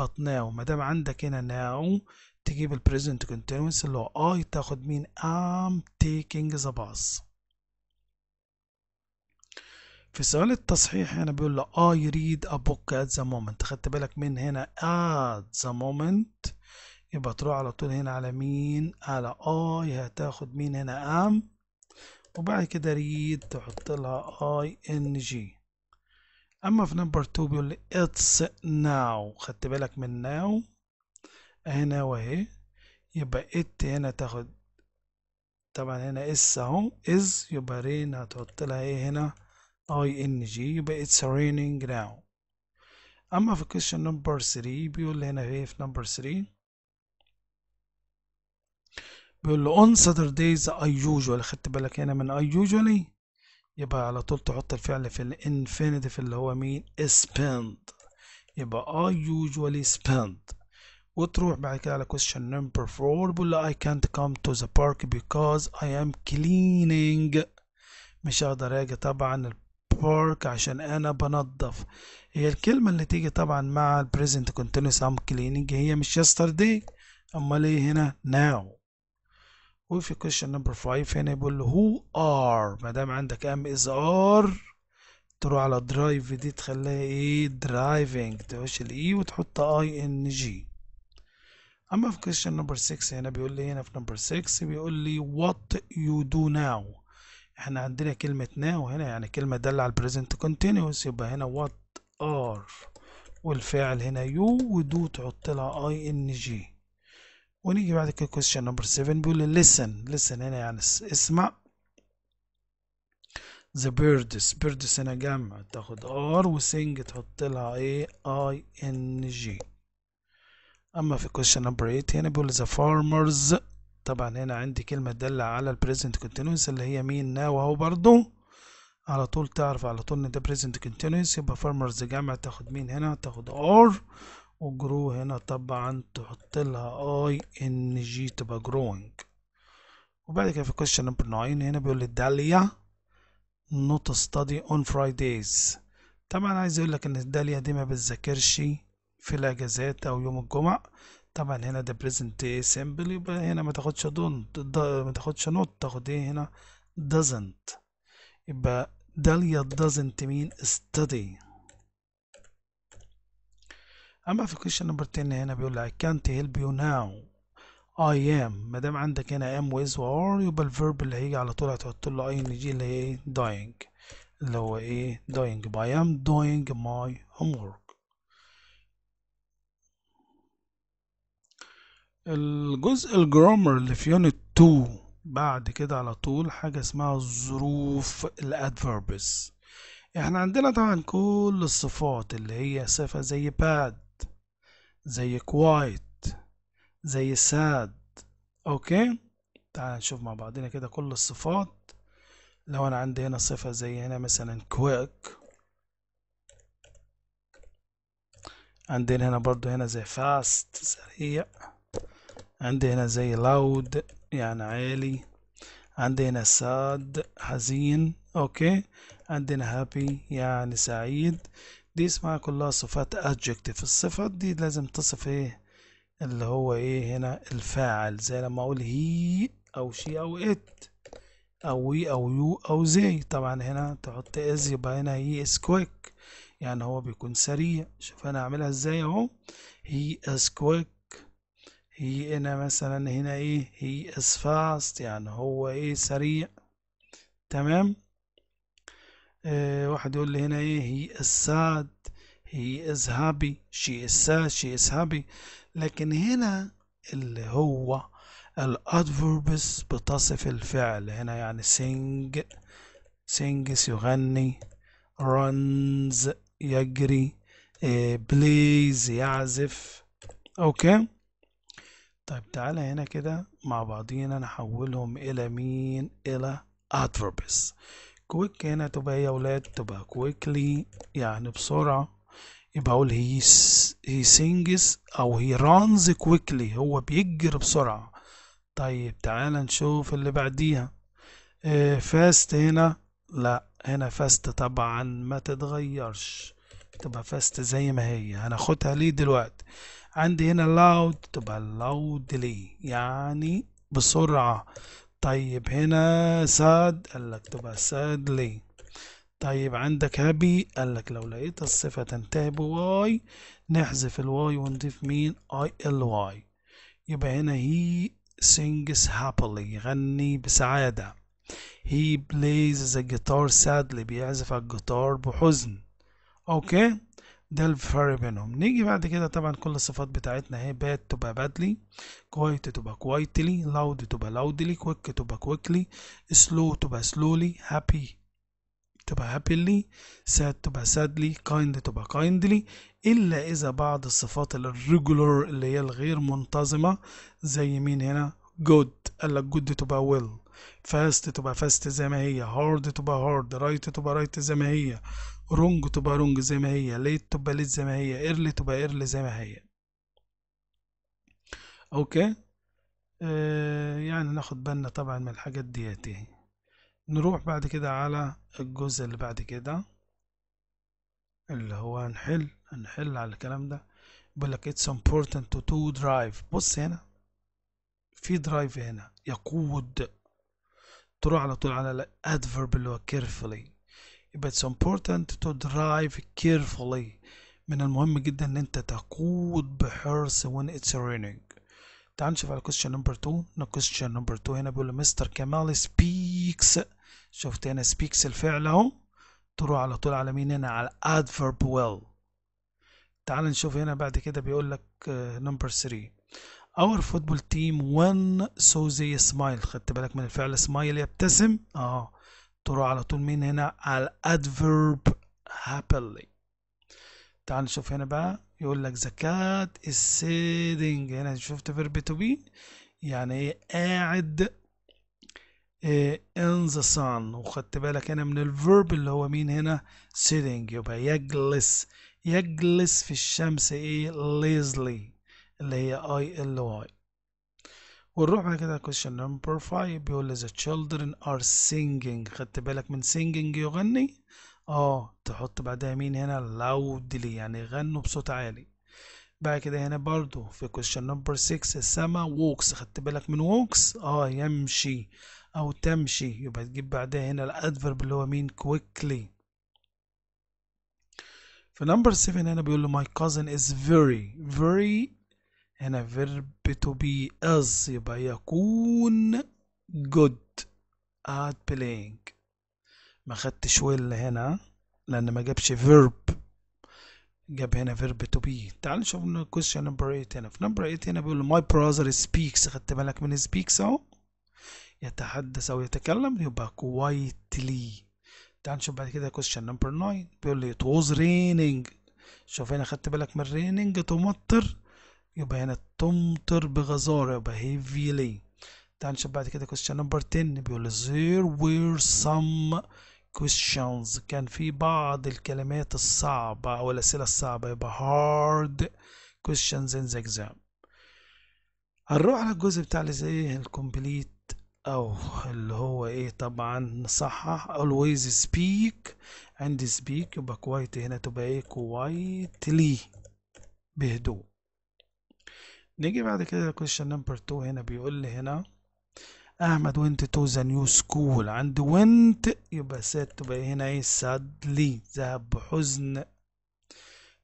but now ما دام عندك هنا now تجيب ال present continuous اللي هو I تاخد مين I'm taking the bus في سؤال التصحيح هنا بيقول له I read a book at the moment خدت بالك من هنا at the moment يبقى تروح على طول هنا على مين على اي هتاخد مين هنا ام وبعد كده ريد تحط لها اي ان جي اما في نمبر 2 بيقول لي اتس ناو خدت بالك من ناو هنا وهي يبقى ات هنا تاخد طبعا هنا اس اهو از يبقى رين هتحط لها ايه هنا اي ان جي يبقى اتس رينينج ناو اما في كويشن نمبر 3 بيقول لي هنا ايه في نمبر 3 بيقول له on Saturdays I usually خدت بالك هنا من I usually يبقى على طول تحط الفعل في الانفينيتيف اللي هو مين spend يبقى I usually spend وتروح بعد كده على question number 4 بيقول له I can't come to the park because I am cleaning مش هقدر اجي طبعا البارك عشان انا بنظف هي الكلمة اللي تيجي طبعا مع present continuous I'm cleaning هي مش yesterday امال ايه هنا now وفي question number 5 هنا بيقول له who are ما دام عندك am is are تروح على drive دي تخليها ايه driving تهوش الاي e وتحط ing اما في question number 6 هنا بيقول لي هنا في number 6 بيقول لي what you do now احنا عندنا كلمة now هنا يعني كلمة دالة على present continuous يبقى هنا what are والفعل هنا you ودو تحط لها ing ونيجي بعد كده كويشن نمبر 7 بيقول لي listen listen هنا يعني اسمع the birds birds هنا جمع تاخد ار وسنج تحط لها ايه اي ان جي اما في كويشن نمبر 8 هنا بيقول the farmers طبعا هنا عندي كلمة دالة على البريزنت كونتينوس اللي هي مين ناو اهو برضو على طول تعرف على طول ان ده بريزنت كونتينوس يبقى فارمرز جمع تاخد مين هنا تاخد ار وجرو هنا طبعا تحط لها اي ان جي تبقى جروينج وبعد كده في كويشن نمبر 9 هنا بيقول لي داليا نوت ستادي اون فرايدايز طبعا عايز يقول لك ان داليا دي ما بتذاكرش في الاجازات او يوم الجمعة طبعا هنا ده بريزنت سمبل يبقى هنا ما تاخدش دونت ما تاخدش نوت تاخد ايه هنا doesn't يبقى داليا doesn't mean study اما في question number 10 هنا بيقول لي I can't help you now I am ما دام عندك هنا am و is و are يبقى الفيرب اللي هيجي على طول هتحط له ing اللي هي ايه dying اللي هو ايه dying I am doing my homework الجزء الجرامر اللي في يونت 2 بعد كده على طول حاجة اسمها ظروف الادفيربس احنا عندنا طبعا كل الصفات اللي هي صفة زي bad زي كوايت زي ساد اوكي تعال نشوف مع بعضنا كده كل الصفات لو انا عندي هنا صفة زي هنا مثلا كويك عندنا هنا برضو هنا زي فاست سريع عندي هنا زي لاود يعني عالي عندي هنا ساد حزين اوكي عندنا هابي يعني سعيد دي اسمها كلها صفات adjective الصفات دي لازم تصف ايه اللي هو ايه هنا الفاعل زي لما اقول هي او شي او ات او وي او يو او زي طبعا هنا تحط از يبقى هنا هي از كويك يعني هو بيكون سريع شوف انا هعملها ازاي اهو هي از كويك هي هنا مثلا هنا ايه هي از فاست يعني هو ايه سريع تمام آه، واحد يقول لي هنا ايه هي اساد هي از هابي شي از ساد شي از هابي لكن هنا اللي هو الادفربس بتصف الفعل هنا يعني سينج سينجس يغني رنز يجري بليز آه، يعزف اوكي طيب تعالى هنا كده مع بعضينا نحولهم الى مين الى adverbs كويك هنا تبقى ايه يا ولاد تبقى كويكلي يعني بسرعة يبقى اقول هي هي سينجز او هي رانز كويكلي هو بيجري بسرعة طيب تعال نشوف اللي بعديها اه فاست هنا لا هنا فاست طبعا ما تتغيرش تبقى فاست زي ما هي هناخدها ليه دلوقتي عندي هنا لاود تبقى لاودلي يعني بسرعة طيب هنا ساد قال لك تبقى ساد لي طيب عندك هابي قال لك لو لقيت الصفة تنتهي بواي نحذف الواي ونضيف مين اي ال واي يبقى هنا هي sings happily يغني بسعادة he plays ذا جيتار sadly بيعزف الجيتار بحزن اوكي okay. ده الفرق بينهم نيجي بعد كده طبعا كل الصفات بتاعتنا اهي باد تبقى بادلي كويت تبقى كويتلي لاود تبقى لاودلي كويك تبقى كويكلي سلو تبقى سلولي هابي تبقى هابيلي ساد تبقى سادلي كايند تبقى كايندلي الا اذا بعض الصفات الريجولر اللي هي الغير منتظمه زي مين هنا جود قال لك جود تبقى ويل فاست تبقى فاست زي ما هي هارد تبقى هارد رايت تبقى رايت زي ما هي رونج تبقى رونج زي ما هي ليت تبقى ليت زي ما هي ايرلي تبقى ايرلي زي ما هي اوكي آه يعني ناخد بالنا طبعا من الحاجات ديت نروح بعد كده على الجزء اللي بعد كده اللي هو نحل نحل على الكلام ده بيقول لك it's important to to drive بص هنا في درايف هنا يقود تروح على طول على الادفرب اللي هو carefully but it's important to drive carefully من المهم جدا ان انت تقود بحرص when it's raining تعال نشوف على question number 2 question number 2 هنا بيقول مستر كمال speaks شفت هنا speaks الفعل اهو تروح على طول على مين هنا على adverb well تعال نشوف هنا بعد كده بيقول لك number 3 Our football team won, so they smile. خدت بالك من الفعل smile يبتسم اه تروح على طول مين هنا على adverb happily تعال نشوف هنا بقى يقول لك the cat is sitting هنا شفت verb to be يعني ايه قاعد إيه in the sun وخدت بالك هنا من الفيرب اللي هو مين هنا sitting يبقى يجلس يجلس في الشمس ايه ليزلي اللي هي اي ال واي ونروح بعد كده question number 5 بيقول the children are singing خدت بالك من singing يغني اه تحط بعدها مين هنا loudly يعني يغنوا بصوت عالي بعد كده هنا برضو في question number 6 السما walks خدت بالك من walks اه يمشي او تمشي يبقى تجيب بعدها هنا الادفرب اللي هو مين quickly في number 7 هنا بيقول له my cousin is very very هنا verb to be as يبقى يكون good at playing ما خدتش ويل هنا لأن ما جابش verb جاب هنا verb to be تعال نشوف question number 8 هنا في number 8 هنا بيقول my brother speaks خدت بالك من speaks اهو يتحدث أو يتكلم يبقى quietly تعال نشوف بعد كده question number 9 بيقول لي it was raining شوف هنا خدت بالك من raining تمطر يبقى هنا تمطر بغزارة يبقى heavily تعال نشوف بعد كده question number 10 بيقول there were some questions كان في بعض الكلمات الصعبة أو الأسئلة الصعبة يبقى hard questions in the exam هنروح على الجزء بتاع اللي زي ايه الكومبليت او اللي هو ايه طبعا نصحح always speak and speak يبقى كويت هنا تبقى ايه كويتلي بهدوء نيجي بعد كده لكويشن نمبر 2 هنا بيقول لي هنا احمد went to the new school عند went يبقى سات تبقى هنا ايه sadly ذهب بحزن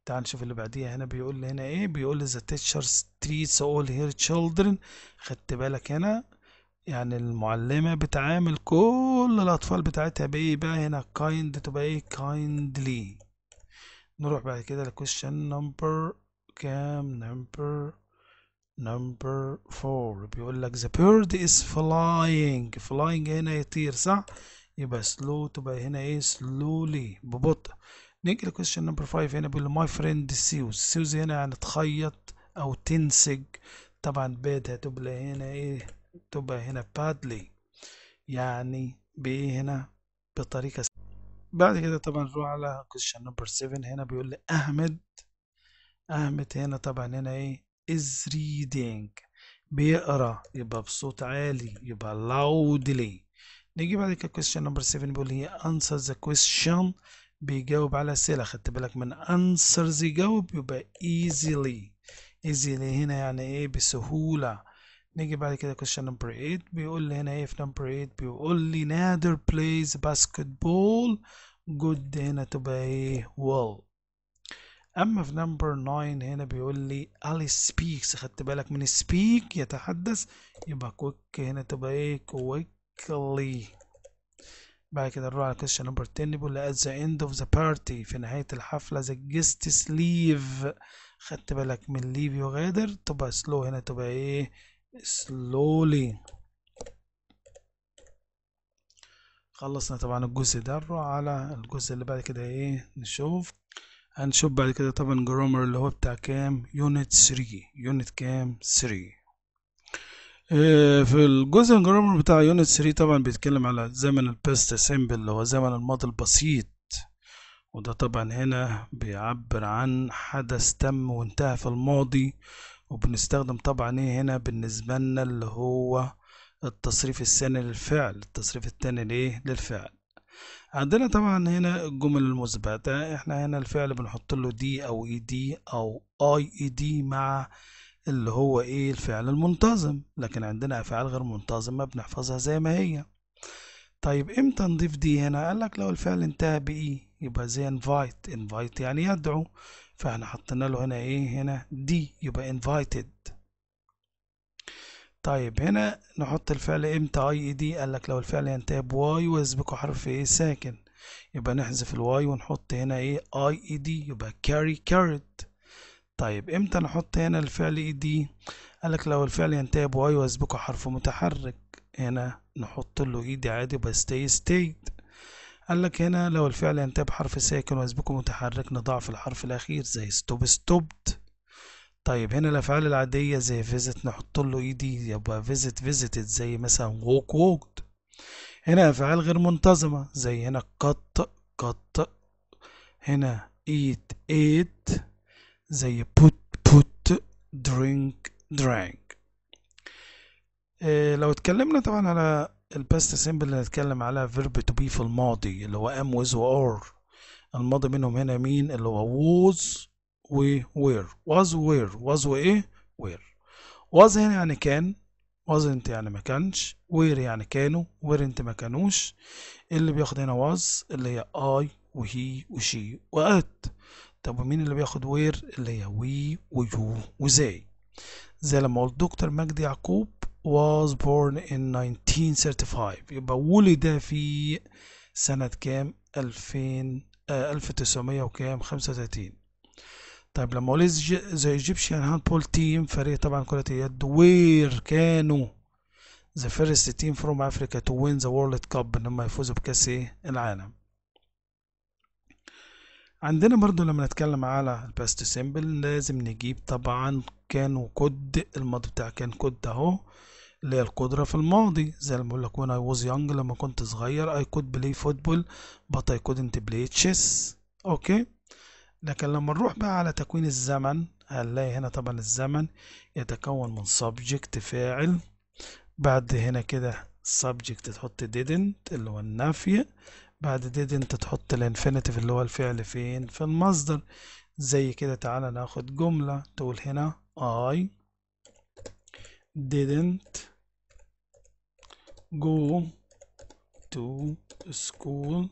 تعال نشوف اللي بعديها هنا بيقول لي هنا ايه بيقول لي the teacher treats all her children خدت بالك هنا يعني المعلمة بتعامل كل الأطفال بتاعتها بإيه بقى هنا kind تبقى إيه kindly نروح بعد كده لكويشن نمبر كام نمبر نمبر فور بيقول لك the bird is flying flying هنا يطير صح يبقى slow تبقى هنا ايه slowly ببطء نيجي لكويشن نمبر فايف هنا بيقول ماي فريند سيوز سيوز هنا يعني تخيط او تنسج طبعا باد هتبقى هنا ايه تبقى هنا badly يعني بايه هنا بطريقة بعد كده طبعا نروح على كويشن نمبر 7 هنا بيقول لي احمد احمد هنا طبعا هنا ايه is reading بيقرا يبقى بصوت عالي يبقى loudly نيجي بعد كده question number 7 بيقول هي answer the question بيجاوب على اسئله خدت بالك من answers يجاوب يبقى easily easily هنا يعني ايه بسهوله نيجي بعد كده question number 8 بيقول لي هنا ايه في number 8 بيقول لي نادر plays basketball good هنا تبقى ايه well اما في نمبر 9 هنا بيقول لي الي سبيكس خدت بالك من سبيك يتحدث يبقى كويك هنا تبقى ايه كويكلي بعد كده نروح على كويشن نمبر 10 بيقول لي ات ذا اند اوف ذا بارتي في نهايه الحفله ذا جيست سليف خدت بالك من ليف يغادر تبقى سلو هنا تبقى ايه سلولي خلصنا طبعا الجزء ده نروح على الجزء اللي بعد كده ايه نشوف هنشوف بعد كده طبعا جرامر اللي هو بتاع كام يونت 3 يونت كام 3 آه، في الجزء الجرامر بتاع يونت 3 طبعا بيتكلم على زمن الباست سيمبل اللي هو زمن الماضي البسيط وده طبعا هنا بيعبر عن حدث تم وانتهى في الماضي وبنستخدم طبعا ايه هنا بالنسبة لنا اللي هو التصريف الثاني للفعل التصريف الثاني ليه للفعل عندنا طبعا هنا الجمل المثبتة احنا هنا الفعل بنحط له دي او اي e دي او اي اي دي مع اللي هو ايه الفعل المنتظم لكن عندنا افعال غير منتظمة بنحفظها زي ما هي طيب امتى نضيف دي هنا قالك لو الفعل انتهى باي e يبقى زي انفايت انفايت يعني يدعو فاحنا حطينا له هنا ايه هنا دي يبقى انفايتد طيب هنا نحط الفعل امتى اي دي e قالك لو الفعل ينتهي بواي ويسبقه حرف ايه ساكن يبقى نحذف الواي ونحط هنا ايه اي اي دي يبقى كاري كارد طيب امتى نحط هنا الفعل اي e دي قالك لو الفعل ينتهي بواي ويسبقه حرف متحرك هنا نحط له ايدي e عادي يبقى ستي ستيت قالك هنا لو الفعل ينتهي بحرف ساكن ويسبقه متحرك نضاعف الحرف الاخير زي ستوب stopped طيب هنا الافعال العاديه زي فيزت نحط له ايدي e يبقى فيزت فيزتد زي مثلا ووك ووكد هنا افعال غير منتظمه زي هنا قط قط هنا ايت ايت زي بوت بوت درينك درانك إيه لو اتكلمنا طبعا على الباست سيمبل اللي هنتكلم على فيرب تو بي في الماضي اللي هو ام ويز وار الماضي منهم هنا مين اللي هو ووز و were was were was وإيه were was هنا يعني كان wasn't يعني ما كانش were يعني كانوا weren't ما كانوش اللي بياخد هنا was اللي هي I وهي وشي وات طب ومين اللي بياخد وير اللي هي وي ويو وزي زي لما قلت دكتور مجدي يعقوب was born in 1935 يبقى ولد في سنة كام 2000 آه 1900 وكام 35 طيب لما اقول ذا ايجيبشن هاند بول تيم فريق طبعا كرة اليد وير كانوا ذا فيرست تيم فروم افريكا تو وين ذا وورلد كاب ان هم يفوزوا بكاس إيه؟ العالم عندنا برضو لما نتكلم على الباست سيمبل لازم نجيب طبعا كان وكد الماضي بتاع كان كد اهو اللي هي القدرة في الماضي زي ما بقول لك وانا اي واز يونج لما كنت صغير اي كود بلاي فوتبول بط اي كودنت بلاي تشيس اوكي لكن لما نروح بقى على تكوين الزمن هنلاقي هنا طبعا الزمن يتكون من subject فاعل بعد هنا كده subject تحط didn't اللي هو النافية بعد didn't تحط الانفينيتيف اللي هو الفعل فين في المصدر زي كده تعالى ناخد جملة تقول هنا I didn't go to school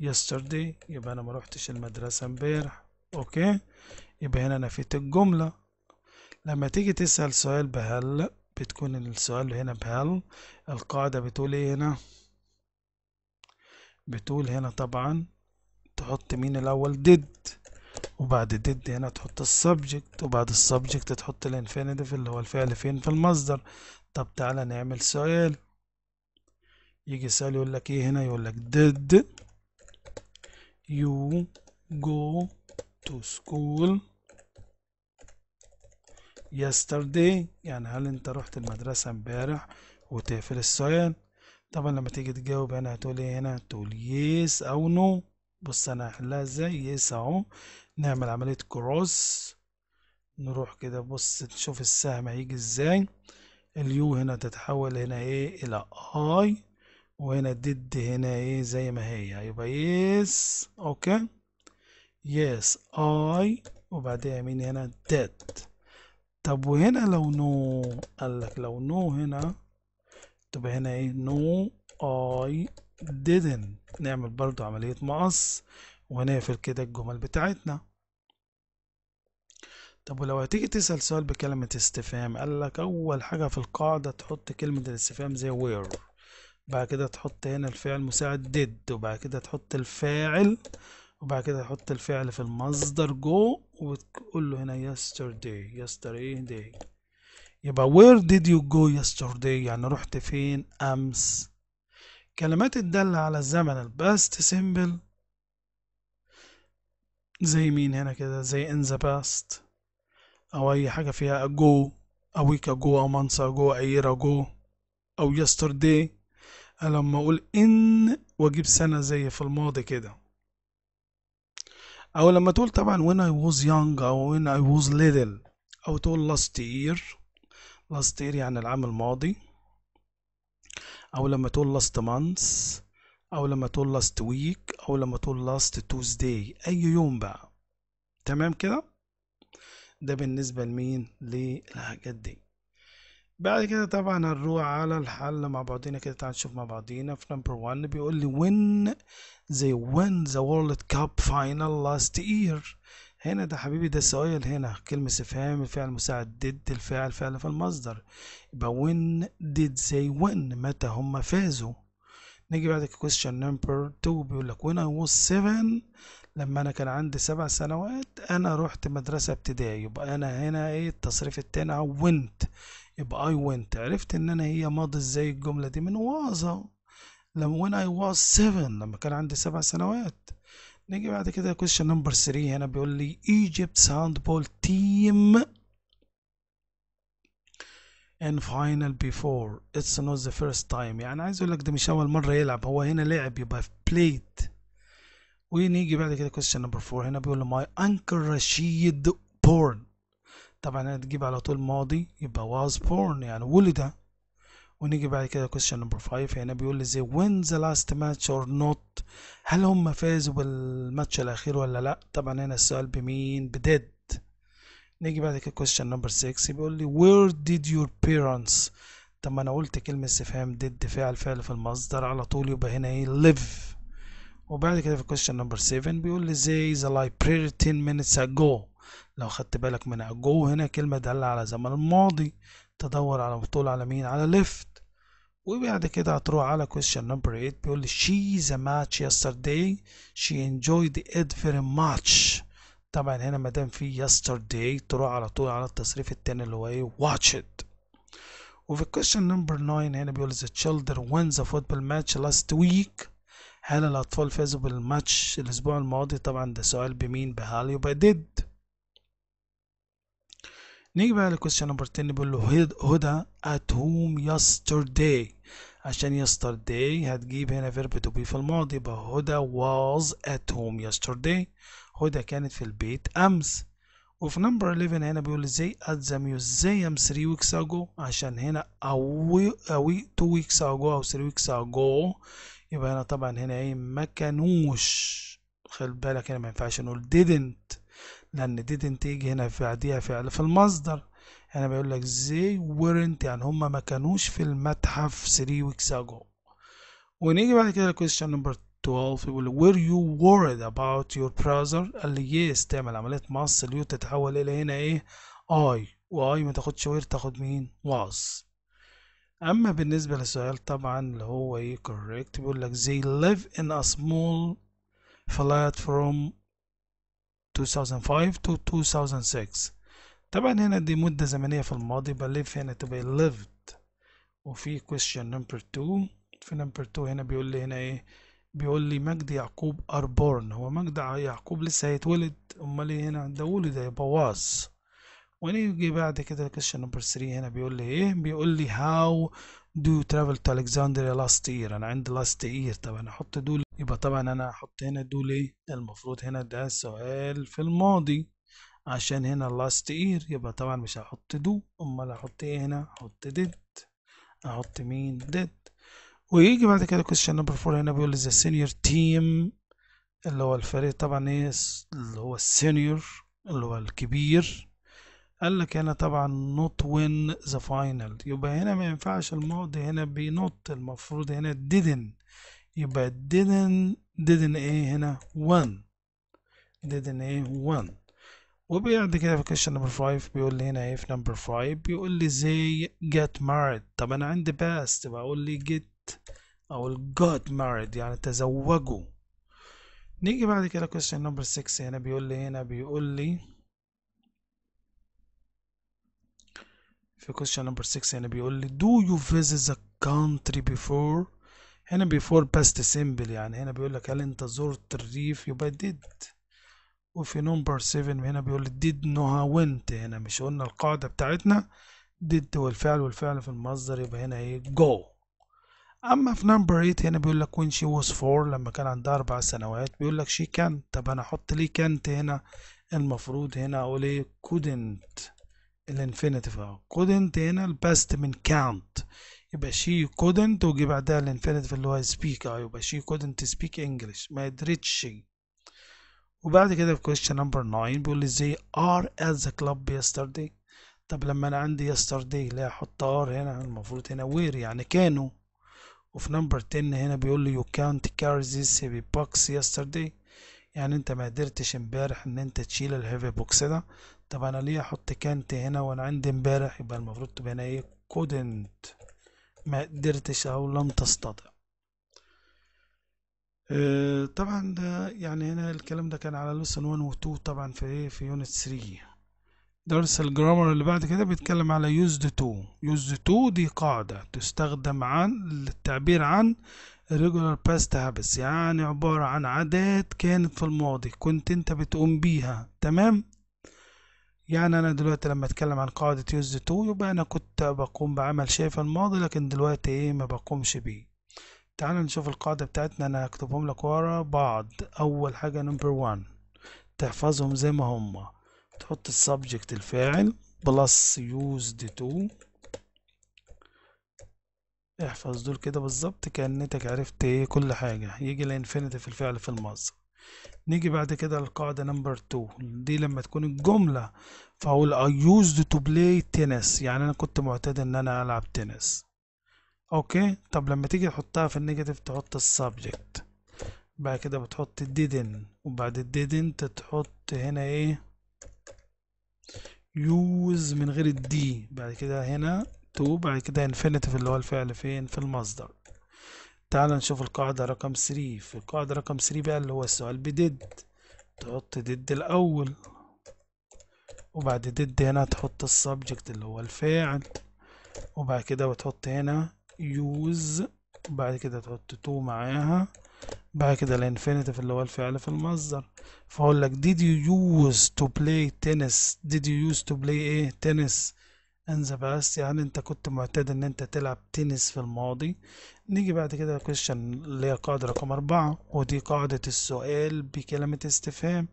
يسترداي يبقى انا ما روحتش المدرسة امبارح اوكي يبقى هنا نفيت الجملة لما تيجي تسأل سؤال بهل بتكون السؤال هنا بهل القاعدة بتقول ايه هنا بتقول هنا طبعا تحط مين الاول did وبعد did هنا تحط السبجكت وبعد السبجكت تحط الانفينيتيف اللي هو الفعل فين في المصدر طب تعالى نعمل سؤال يجي سؤال يقول لك ايه هنا يقول لك did you go to school yesterday يعني هل انت رحت المدرسة امبارح وتقفل السؤال طبعا لما تيجي تجاوب هنا هتقول ايه هنا تقول يس او نو no. بص انا هحلها ازاي يس اهو نعمل عملية كروس نروح كده بص نشوف السهم هيجي ازاي اليو هنا تتحول هنا ايه الى اي وهنا ديد هنا ايه زي ما هي يبقى يس اوكي يس اي وبعدها مين هنا ديد طب وهنا لو نو قال لك لو نو هنا تبقى هنا ايه نو اي ديدن نعمل برضو عملية مقص ونقفل كده الجمل بتاعتنا طب ولو هتيجي تسأل سؤال بكلمة استفهام قال لك أول حاجة في القاعدة تحط كلمة الاستفهام زي where بعد كده تحط هنا الفعل مساعد did وبعد كده تحط الفاعل وبعد كده تحط الفعل في المصدر جو وتقول له هنا yesterday yesterday day يبقى where did you go yesterday يعني رحت فين أمس كلمات الدالة على الزمن الباست سيمبل زي مين هنا كده زي in the past أو أي حاجة فيها ago a week ago a month ago a year ago أو yesterday أنا لما أقول إن وأجيب سنة زي في الماضي كده أو لما تقول طبعا when I was young أو when I was little أو تقول last year last year يعني العام الماضي أو لما تقول last month أو لما تقول last week أو لما تقول last Tuesday أي يوم بقى تمام كده ده بالنسبة لمين للحاجات دي بعد كده طبعا هنروح على الحل مع بعضينا كده تعال نشوف مع بعضينا في نمبر 1 بيقول لي when they win the World Cup final last year هنا ده حبيبي ده السؤال هنا كلمة استفهام الفعل المساعد did الفاعل فعل في المصدر يبقى when did they win متى هم فازوا نيجي بعد كده question number 2 بيقول لك when I was 7 لما انا كان عندي سبع سنوات انا رحت مدرسة ابتدائي يبقى انا هنا ايه التصريف التاني went يبقى I went عرفت ان انا هي ماضي ازاي الجملة دي من وازا لما when I was seven لما كان عندي سبع سنوات نيجي بعد كده question number three هنا بيقول لي Egypt's handball team and final before it's not the first time يعني عايز اقول لك ده مش اول مرة يلعب هو هنا لعب يبقى played ونيجي بعد كده question number four هنا بيقول لي my uncle Rashid born طبعا هتجيب على طول ماضي يبقى was born يعني ولد ونيجي بعد كده question number 5 هنا بيقول لي زي when the last match or not هل هم فازوا بالماتش الاخير ولا لا طبعا هنا السؤال بمين بديد نيجي بعد كده question number 6 بيقول لي where did your parents طب ما انا قلت كلمة استفهام did فعل فعل في المصدر على طول يبقى هنا ايه live وبعد كده في question number 7 بيقول لي زي the library 10 minutes ago لو خدت بالك من جو هنا كلمة دل على زمن الماضي تدور على بتقول على مين على ليفت وبعد كده هتروح على question number 8 بيقول لي she is a match yesterday she enjoyed it very much طبعا هنا مادام في yesterday تروح على طول على التصريف التاني اللي هو ايه watch it وفي question number 9 هنا بيقول the children won the football match last week هل الأطفال فازوا بالماتش الأسبوع الماضي طبعا ده سؤال بمين بهالي وبدد نيجي بقى لكويستشن نمبر 10 بيقول له هدى ات هوم يسترداي عشان يسترداي هتجيب هنا فيرب تو بي في الماضي يبقى هدى واز ات هوم يسترداي هدى كانت في البيت أمس وفي نمبر 11 هنا بيقول ازاي ات ذا ميوزيوم 3 ويكس اجو عشان هنا أو أوي 2 ويكس اجو أو 3 ويكس اجو يبقى هنا طبعا هنا ايه ما كانوش خلي بالك هنا ما ينفعش نقول didn't لأن didn't يجي هنا بعديها فعل في المصدر يعني بيقول لك they weren't يعني هما ما كانوش في المتحف 3 weeks ago ونيجي بعد كده question number 12 يقول were you worried about your brother قال لي yes تعمل عملية مص اليو تتحول إلى هنا إيه I واي ما تاخدش وير تاخد مين was أما بالنسبة للسؤال طبعا اللي هو إيه correct بيقول لك they live in a small flat from 2005 to 2006 طبعا هنا دي مدة زمنية في الماضي بليف هنا تبقى lived وفي question number 2 في number 2 هنا بيقول لي هنا ايه بيقول لي مجد يعقوب are born هو مجد يعقوب لسه هيتولد امال ايه هنا ده ولد هيبقى was ونيجي بعد كده question number 3 هنا بيقول لي ايه بيقول لي how do you travel to Alexandria last year انا عندي last year طبعا احط دول يبقى طبعا انا هحط هنا دول ايه المفروض هنا ده سؤال في الماضي عشان هنا last year يبقى طبعا مش هحط دو امال احط ايه هنا احط ديد احط مين ديد ويجي بعد كده question number 4 هنا بيقول ذا سينيور تيم اللي هو الفريق طبعا ايه اللي هو السينيور اللي هو الكبير قال لك هنا طبعا not win the final يبقى هنا ما ينفعش الماضي هنا بنوت المفروض هنا didn't يبقى didn't didn't ايه هنا 1 didn't ايه 1 وبعد كده في question number five بيقول لي هنا ايه في number five بيقول لي they get married طب انا عندي past بقول لي get او got married يعني تزوجوا نيجي بعد كده question number six هنا بيقول لي هنا بيقول لي في question number six هنا بيقول لي do you visit the country before هنا بيفور باست سيمبل يعني هنا بيقول لك هل انت زرت الريف يبقى ديد وفي نمبر 7 هنا بيقول ديد نوها وينت هنا مش قلنا القاعدة بتاعتنا ديد والفعل والفعل في المصدر يبقى هنا ايه جو اما في نمبر 8 هنا بيقول لك when she was four لما كان عندها اربع سنوات بيقول لك she can طب انا احط ليه كانت هنا المفروض هنا اقول ايه couldn't الانفينيتيف اهو couldn't هنا الباست من can't يبقى شي كودنت وجي بعدها الانفينيتيف اللي هو سبيك اه يبقى شي كودنت سبيك انجلش ما قدرتش وبعد كده في كويشن نمبر 9 بيقول لي ازاي ار ات ذا كلاب يسترداي طب لما انا عندي يسترداي لا احط ار هنا المفروض هنا وير يعني كانوا وفي نمبر 10 هنا بيقول لي يو كانت كاري ذيس هيفي بوكس يسترداي يعني انت ما قدرتش امبارح ان انت تشيل الهيفي بوكس ده طب انا ليه احط كانت هنا وانا عندي امبارح يبقى المفروض تبقى هنا ايه كودنت ما قدرتش أو لم تستطع آه، طبعا ده يعني هنا الكلام ده كان على لسن 1 و 2 طبعا في ايه في يونت 3 درس الجرامر اللي بعد كده بيتكلم على يوزد تو يوزد تو دي قاعدة تستخدم عن للتعبير عن regular past habits يعني عبارة عن عادات كانت في الماضي كنت انت بتقوم بيها تمام يعني انا دلوقتي لما اتكلم عن قاعدة يوز تو يبقى انا كنت بقوم بعمل شيء في الماضي لكن دلوقتي ايه ما بقومش بيه تعالوا نشوف القاعدة بتاعتنا انا هكتبهم لك ورا بعض اول حاجة نمبر وان تحفظهم زي ما هما تحط السبجكت الفاعل بلس يوزد تو احفظ دول كده بالظبط كأنك عرفت ايه كل حاجة يجي الانفينيتي في الفعل في المصدر نيجي بعد كده القاعدة نمبر 2 دي لما تكون الجملة فأقول I used to play tennis يعني أنا كنت معتاد إن أنا ألعب تنس أوكي طب لما تيجي تحطها في النيجاتيف تحط السبجكت بعد كده بتحط didn't وبعد didn't تحط هنا إيه use من غير الدي بعد كده هنا تو بعد كده infinitive اللي هو الفعل فين في المصدر تعال نشوف القاعدة رقم 3 في القاعدة رقم 3 بقى اللي هو السؤال بديد تحط ديد الأول وبعد ديد هنا تحط السبجكت اللي هو الفاعل وبعد كده بتحط هنا يوز وبعد كده تحط تو معاها بعد كده الانفينيتيف اللي هو الفعل في المصدر فاقول لك ديد يو يوز تو بلاي تنس ديد يو يوز تو بلاي ايه تنس ذا باست يعني أنت كنت معتاد إن أنت تلعب تنس في الماضي؟ نيجي بعد كده كويشن اللي هي قاعدة رقم أربعة ودي قاعدة السؤال بكلمة استفهام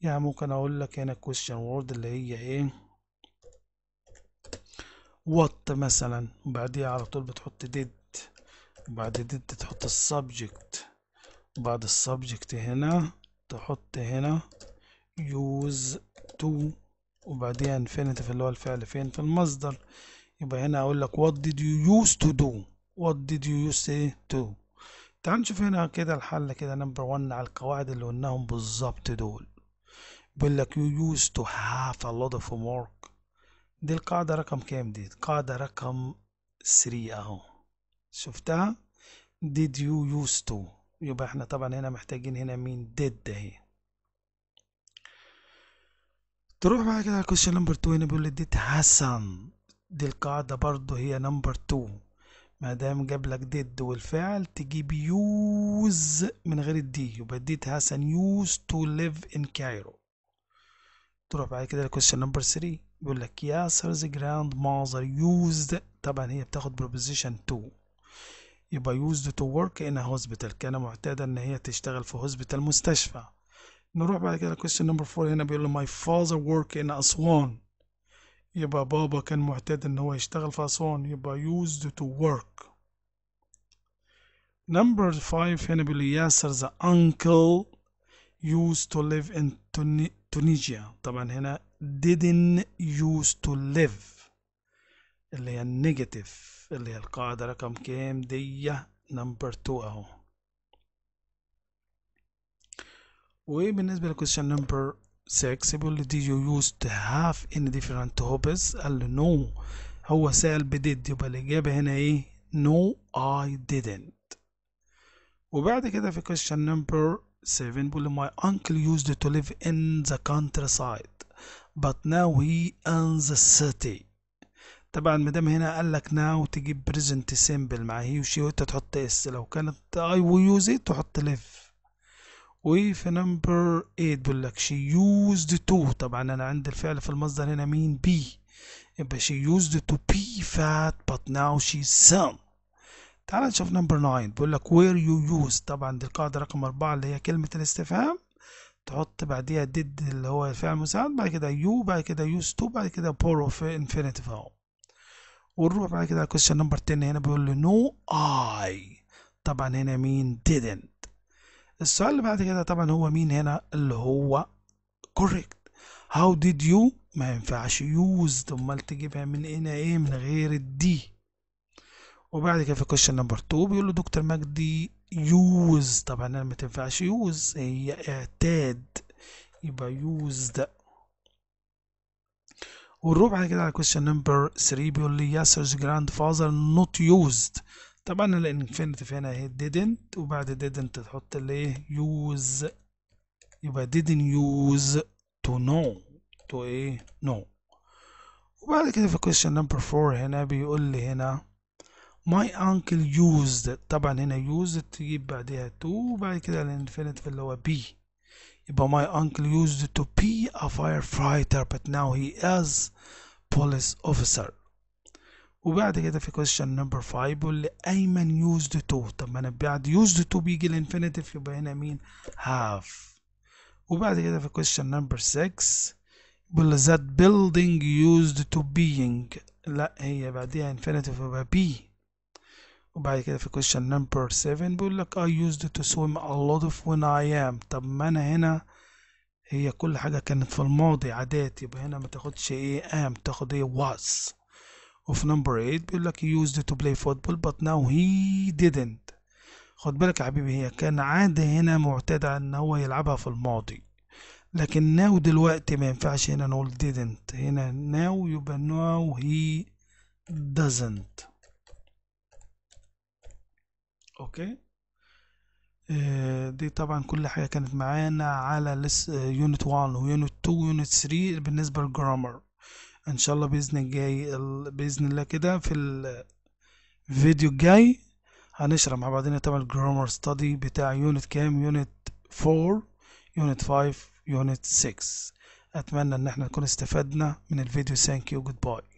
يعني ممكن أقول لك هنا كويشن وورد اللي هي إيه؟ وات مثلا وبعديها على طول بتحط ديد وبعد ديد تحط السبجكت وبعد السبجكت هنا تحط هنا يوز تو وبعديها في اللي هو الفعل فين في المصدر يبقى هنا اقول لك what did you used to do what did you used to do تعال نشوف هنا كده الحل كده نمبر 1 على القواعد اللي قلناهم بالظبط دول بيقول لك you used to have a lot of homework دي القاعدة رقم كام دي القاعدة رقم 3 اهو شفتها did you used to يبقى احنا طبعا هنا محتاجين هنا مين did اهي تروح بعد كده على الكويشن نمبر 2 هنا بيقول اديت حسن دي القاعدة برضو هي نمبر 2 ما دام جاب لك ديد والفعل تجيب يوز من غير الدي يبقى ديت حسن يوز تو ليف ان كايرو تروح بعد كده الكويشن نمبر 3 بيقول لك ياسرز جراند ماذر يوزد طبعا هي بتاخد بروبوزيشن 2 يبقى يوزد تو ورك ان هوسبيتال كان معتاده ان هي تشتغل في هوسبيتال مستشفى نروح بعد كده question number four هنا بيقول له my father work in أسوان يبقى بابا كان معتاد ان هو يشتغل في أسوان يبقى used to work number five هنا بيقول له ياسر the uncle used to live in Tunisia طبعا هنا didn't used to live اللي هي النيجاتيف اللي هي القاعدة رقم كام دية number 2 اهو وبالنسبة للكويشن نمبر 6 بيقول لي did you used to have any different hobbies قال له no هو سأل بديد يبقى الإجابة هنا إيه no I didn't وبعد كده في question number seven بيقول لي my uncle used to live in the countryside but now he in the city طبعا مدام هنا قال لك ناو تجيب present simple مع هي وشي وانت تحط اس لو كانت I will use it تحط ليف وفي نمبر 8 بيقول لك she used to طبعا انا عند الفعل في المصدر هنا مين be يبقى she used to be fat but now she's slim تعال نشوف نمبر 9 بيقول لك where you used طبعا دي القاعدة رقم 4 اللي هي كلمة الاستفهام تحط بعديها did اللي هو الفعل المساعد بعد كده you بعد كده used to بعد كده borrow في infinitive اهو ونروح بعد كده question نمبر 10 هنا بيقول له no I طبعا هنا مين didn't السؤال اللي بعد كده طبعا هو مين هنا اللي هو correct how did you ما ينفعش used امال تجيبها من هنا ايه من غير الدي وبعد كده في question نمبر 2 بيقول له دكتور مجدي يوز طبعا انا ما تنفعش يوز هي اعتاد يبقى يوز ده والربع كده على question number 3 بيقول لي جراند فازر نوت يوزد طبعا الانفينيتيف هنا اهي didn't وبعد didn't تحط اللي ايه use يبقى didn't use to know to ايه know وبعد كده في question number four هنا بيقول لي هنا my uncle used طبعا هنا used تجيب بعدها to وبعد كده الانفينيتيف اللي هو be يبقى my uncle used to be a firefighter but now he is police officer وبعد كده في question number 5 بيقول لي ايمن used to طب ما انا بعد used to بيجي الانفينيتيف يبقى هنا مين have وبعد كده في question number 6 بيقول لي that building used to being لا هي بعديها infinitive يبقى be وبعد كده في question number 7 بيقول لك I used to swim a lot of when I am طب ما انا هنا هي كل حاجة كانت في الماضي عادات يبقى هنا ما تاخدش ايه am تاخد ايه was of number 8 بيقول لك he used to play football but now he didn't خد بالك يا حبيبي هي كان عادة هنا معتادة ان هو يلعبها في الماضي لكن now دلوقتي ما ينفعش هنا نقول didn't هنا now يبقى now he doesn't اوكي آه، دي طبعا كل حاجة كانت معانا على يونت 1 ويونت 2 ويونت 3 بالنسبة للجرامر ان شاء الله باذن الجاي باذن الله كده في الفيديو الجاي هنشرح مع بعضنا تبع الجرامر ستادي بتاع يونت كام يونت 4 يونت 5 يونت 6 اتمنى ان احنا نكون استفدنا من الفيديو ثانك يو جود باي